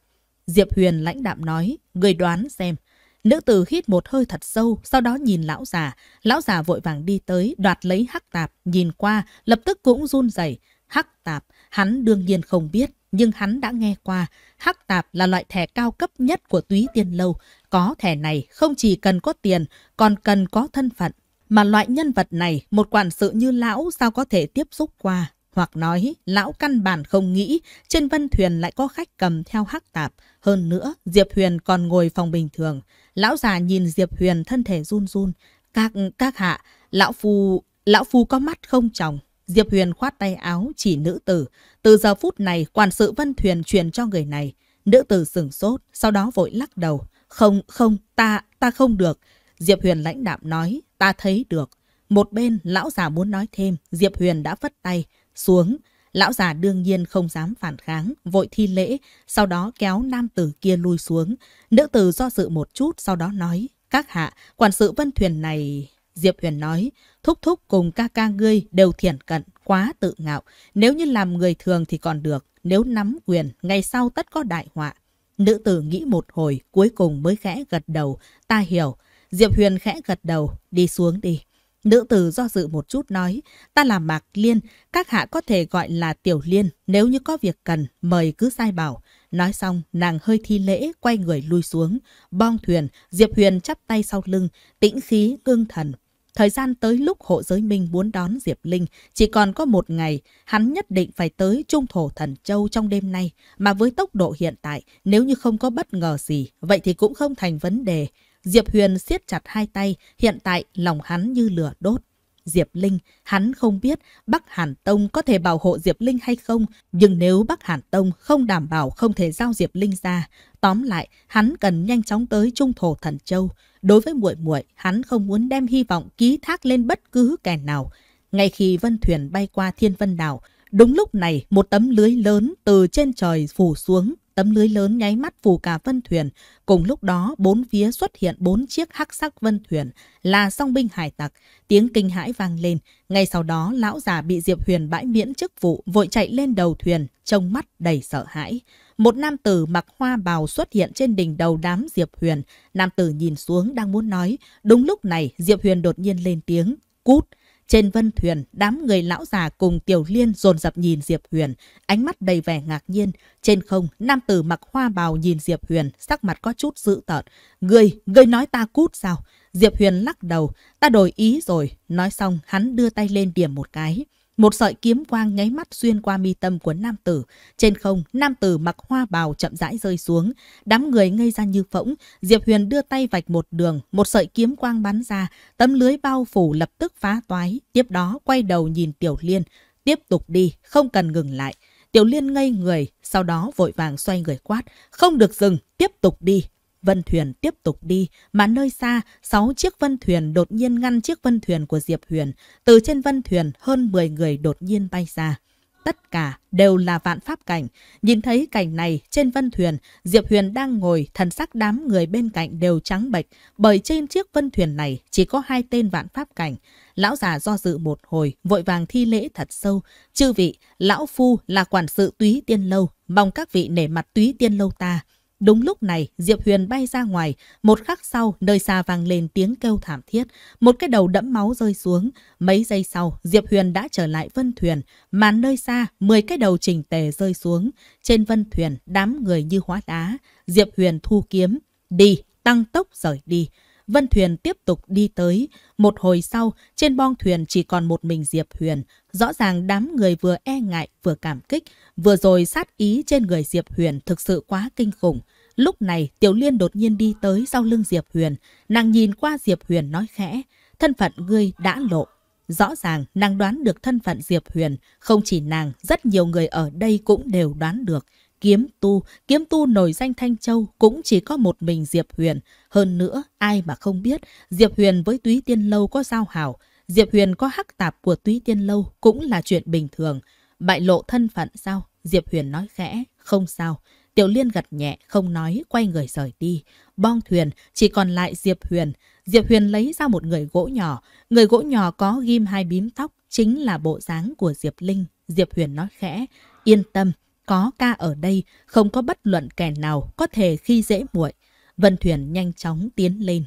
Diệp Huyền lãnh đạm nói, ngươi đoán xem, Nữ tử hít một hơi thật sâu, sau đó nhìn lão già. Lão già vội vàng đi tới, đoạt lấy hắc tạp, nhìn qua, lập tức cũng run rẩy. Hắc tạp, hắn đương nhiên không biết, nhưng hắn đã nghe qua. Hắc tạp là loại thẻ cao cấp nhất của túy tiên lâu. Có thẻ này không chỉ cần có tiền, còn cần có thân phận. Mà loại nhân vật này, một quản sự như lão sao có thể tiếp xúc qua. Hoặc nói, lão căn bản không nghĩ trên vân thuyền lại có khách cầm theo hắc tạp. Hơn nữa, Diệp Huyền còn ngồi phòng bình thường. Lão già nhìn Diệp Huyền thân thể run run. Các, các hạ, lão phu, lão phu có mắt không chồng. Diệp Huyền khoát tay áo chỉ nữ tử. Từ giờ phút này, quản sự Vân Thuyền truyền cho người này. Nữ tử sửng sốt, sau đó vội lắc đầu. Không, không, ta, ta không được. Diệp Huyền lãnh đạm nói, ta thấy được. Một bên, lão già muốn nói thêm, Diệp Huyền đã vất tay, xuống. Lão già đương nhiên không dám phản kháng, vội thi lễ, sau đó kéo nam tử kia lui xuống. Nữ tử do dự một chút, sau đó nói, các hạ, quản sự vân thuyền này... Diệp Huyền nói, thúc thúc cùng ca ca ngươi đều thiển cận, quá tự ngạo. Nếu như làm người thường thì còn được, nếu nắm quyền, ngày sau tất có đại họa. Nữ tử nghĩ một hồi, cuối cùng mới khẽ gật đầu, ta hiểu. Diệp Huyền khẽ gật đầu, đi xuống đi. Nữ tử do dự một chút nói, ta là Mạc Liên, các hạ có thể gọi là Tiểu Liên, nếu như có việc cần, mời cứ sai bảo. Nói xong, nàng hơi thi lễ, quay người lui xuống. Bong thuyền, Diệp Huyền chắp tay sau lưng, tĩnh khí, cương thần. Thời gian tới lúc hộ giới minh muốn đón Diệp Linh, chỉ còn có một ngày, hắn nhất định phải tới Trung Thổ Thần Châu trong đêm nay. Mà với tốc độ hiện tại, nếu như không có bất ngờ gì, vậy thì cũng không thành vấn đề. Diệp Huyền siết chặt hai tay, hiện tại lòng hắn như lửa đốt. Diệp Linh, hắn không biết Bắc Hàn Tông có thể bảo hộ Diệp Linh hay không, nhưng nếu Bắc Hàn Tông không đảm bảo không thể giao Diệp Linh ra, tóm lại, hắn cần nhanh chóng tới trung thổ thần châu. Đối với muội muội, hắn không muốn đem hy vọng ký thác lên bất cứ kẻ nào. Ngay khi vân thuyền bay qua Thiên Vân Đảo, đúng lúc này một tấm lưới lớn từ trên trời phủ xuống, tấm lưới lớn nháy mắt phủ cả vân thuyền. Cùng lúc đó, bốn phía xuất hiện bốn chiếc hắc sắc vân thuyền là song binh hải tặc. Tiếng kinh hãi vang lên. Ngay sau đó, lão già bị Diệp Huyền bãi miễn chức vụ, vội chạy lên đầu thuyền, trông mắt đầy sợ hãi. Một nam tử mặc hoa bào xuất hiện trên đỉnh đầu đám Diệp Huyền. Nam tử nhìn xuống đang muốn nói. Đúng lúc này, Diệp Huyền đột nhiên lên tiếng. Cút! Trên vân thuyền, đám người lão già cùng Tiểu Liên dồn dập nhìn Diệp Huyền, ánh mắt đầy vẻ ngạc nhiên. Trên không, nam tử mặc hoa bào nhìn Diệp Huyền, sắc mặt có chút dữ tợn. Ngươi, ngươi nói ta cút sao? Diệp Huyền lắc đầu, ta đổi ý rồi. Nói xong, hắn đưa tay lên điểm một cái. Một sợi kiếm quang nháy mắt xuyên qua mi tâm của nam tử. Trên không, nam tử mặc hoa bào chậm rãi rơi xuống. Đám người ngây ra như phỗng. Diệp Huyền đưa tay vạch một đường, một sợi kiếm quang bắn ra. Tấm lưới bao phủ lập tức phá toái. Tiếp đó quay đầu nhìn Tiểu Liên. Tiếp tục đi, không cần ngừng lại. Tiểu Liên ngây người, sau đó vội vàng xoay người quát. Không được dừng, tiếp tục đi, Vân thuyền tiếp tục đi, mà nơi xa, 6 chiếc vân thuyền đột nhiên ngăn chiếc vân thuyền của Diệp Huyền. Từ trên vân thuyền, hơn 10 người đột nhiên bay ra. Tất cả đều là vạn pháp cảnh. Nhìn thấy cảnh này, trên vân thuyền, Diệp Huyền đang ngồi, thần sắc đám người bên cạnh đều trắng bệch, bởi trên chiếc vân thuyền này chỉ có hai tên vạn pháp cảnh. Lão già do dự một hồi, vội vàng thi lễ thật sâu. Chư vị, lão phu là quản sự túy tiên lâu, mong các vị nể mặt túy tiên lâu ta. Đúng lúc này, Diệp Huyền bay ra ngoài, một khắc sau nơi xa vang lên tiếng kêu thảm thiết, một cái đầu đẫm máu rơi xuống. Mấy giây sau, Diệp Huyền đã trở lại vân thuyền, mà nơi xa 10 cái đầu chỉnh tề rơi xuống. Trên vân thuyền, đám người như hóa đá, Diệp Huyền thu kiếm, đi, tăng tốc rời đi. Vân Thuyền tiếp tục đi tới. Một hồi sau, trên bong thuyền chỉ còn một mình Diệp Huyền. Rõ ràng đám người vừa e ngại, vừa cảm kích. Vừa rồi sát ý trên người Diệp Huyền thực sự quá kinh khủng. Lúc này, Tiểu Liên đột nhiên đi tới sau lưng Diệp Huyền. Nàng nhìn qua Diệp Huyền nói khẽ, thân phận ngươi đã lộ. Rõ ràng, nàng đoán được thân phận Diệp Huyền. Không chỉ nàng, rất nhiều người ở đây cũng đều đoán được kiếm tu, kiếm tu nổi danh Thanh Châu cũng chỉ có một mình Diệp Huyền. Hơn nữa, ai mà không biết, Diệp Huyền với Túy Tiên Lâu có giao hảo, Diệp Huyền có hắc tạp của Túy Tiên Lâu cũng là chuyện bình thường. Bại lộ thân phận sao? Diệp Huyền nói khẽ, không sao. Tiểu Liên gật nhẹ, không nói, quay người rời đi. Bong thuyền, chỉ còn lại Diệp Huyền. Diệp Huyền lấy ra một người gỗ nhỏ. Người gỗ nhỏ có ghim hai bím tóc, chính là bộ dáng của Diệp Linh. Diệp Huyền nói khẽ, yên tâm, có ca ở đây, không có bất luận kẻ nào có thể khi dễ muội. Vân Thuyền nhanh chóng tiến lên.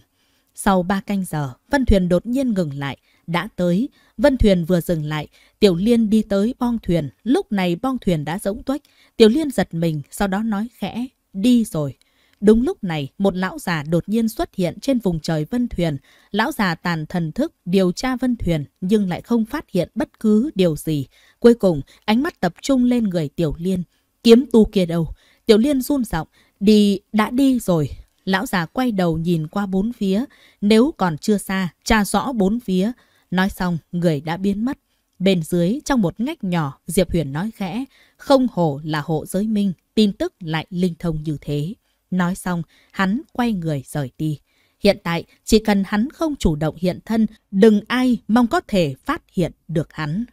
Sau ba canh giờ, Vân Thuyền đột nhiên ngừng lại. Đã tới, Vân Thuyền vừa dừng lại, Tiểu Liên đi tới bong thuyền. Lúc này bong thuyền đã rỗng tuếch. Tiểu Liên giật mình, sau đó nói khẽ, đi rồi. Đúng lúc này, một lão già đột nhiên xuất hiện trên vùng trời Vân Thuyền. Lão già tàn thần thức điều tra Vân Thuyền nhưng lại không phát hiện bất cứ điều gì. Cuối cùng, ánh mắt tập trung lên người Tiểu Liên. Kiếm tu kia đâu? Tiểu Liên run giọng Đi, đã đi rồi. Lão già quay đầu nhìn qua bốn phía. Nếu còn chưa xa, tra rõ bốn phía. Nói xong, người đã biến mất. Bên dưới, trong một ngách nhỏ, Diệp Huyền nói khẽ. Không hổ là hộ giới minh, tin tức lại linh thông như thế. Nói xong, hắn quay người rời đi. Hiện tại, chỉ cần hắn không chủ động hiện thân, đừng ai mong có thể phát hiện được hắn.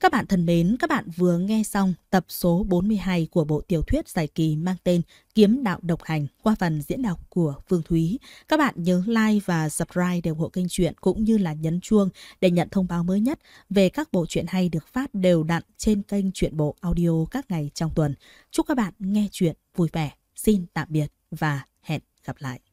Các bạn thân mến, các bạn vừa nghe xong tập số 42 của bộ tiểu thuyết giải kỳ mang tên Kiếm đạo độc hành qua phần diễn đọc của Phương Thúy. Các bạn nhớ like và subscribe để ủng hộ kênh truyện cũng như là nhấn chuông để nhận thông báo mới nhất về các bộ truyện hay được phát đều đặn trên kênh truyện bộ audio các ngày trong tuần. Chúc các bạn nghe truyện vui vẻ. Xin tạm biệt và hẹn gặp lại.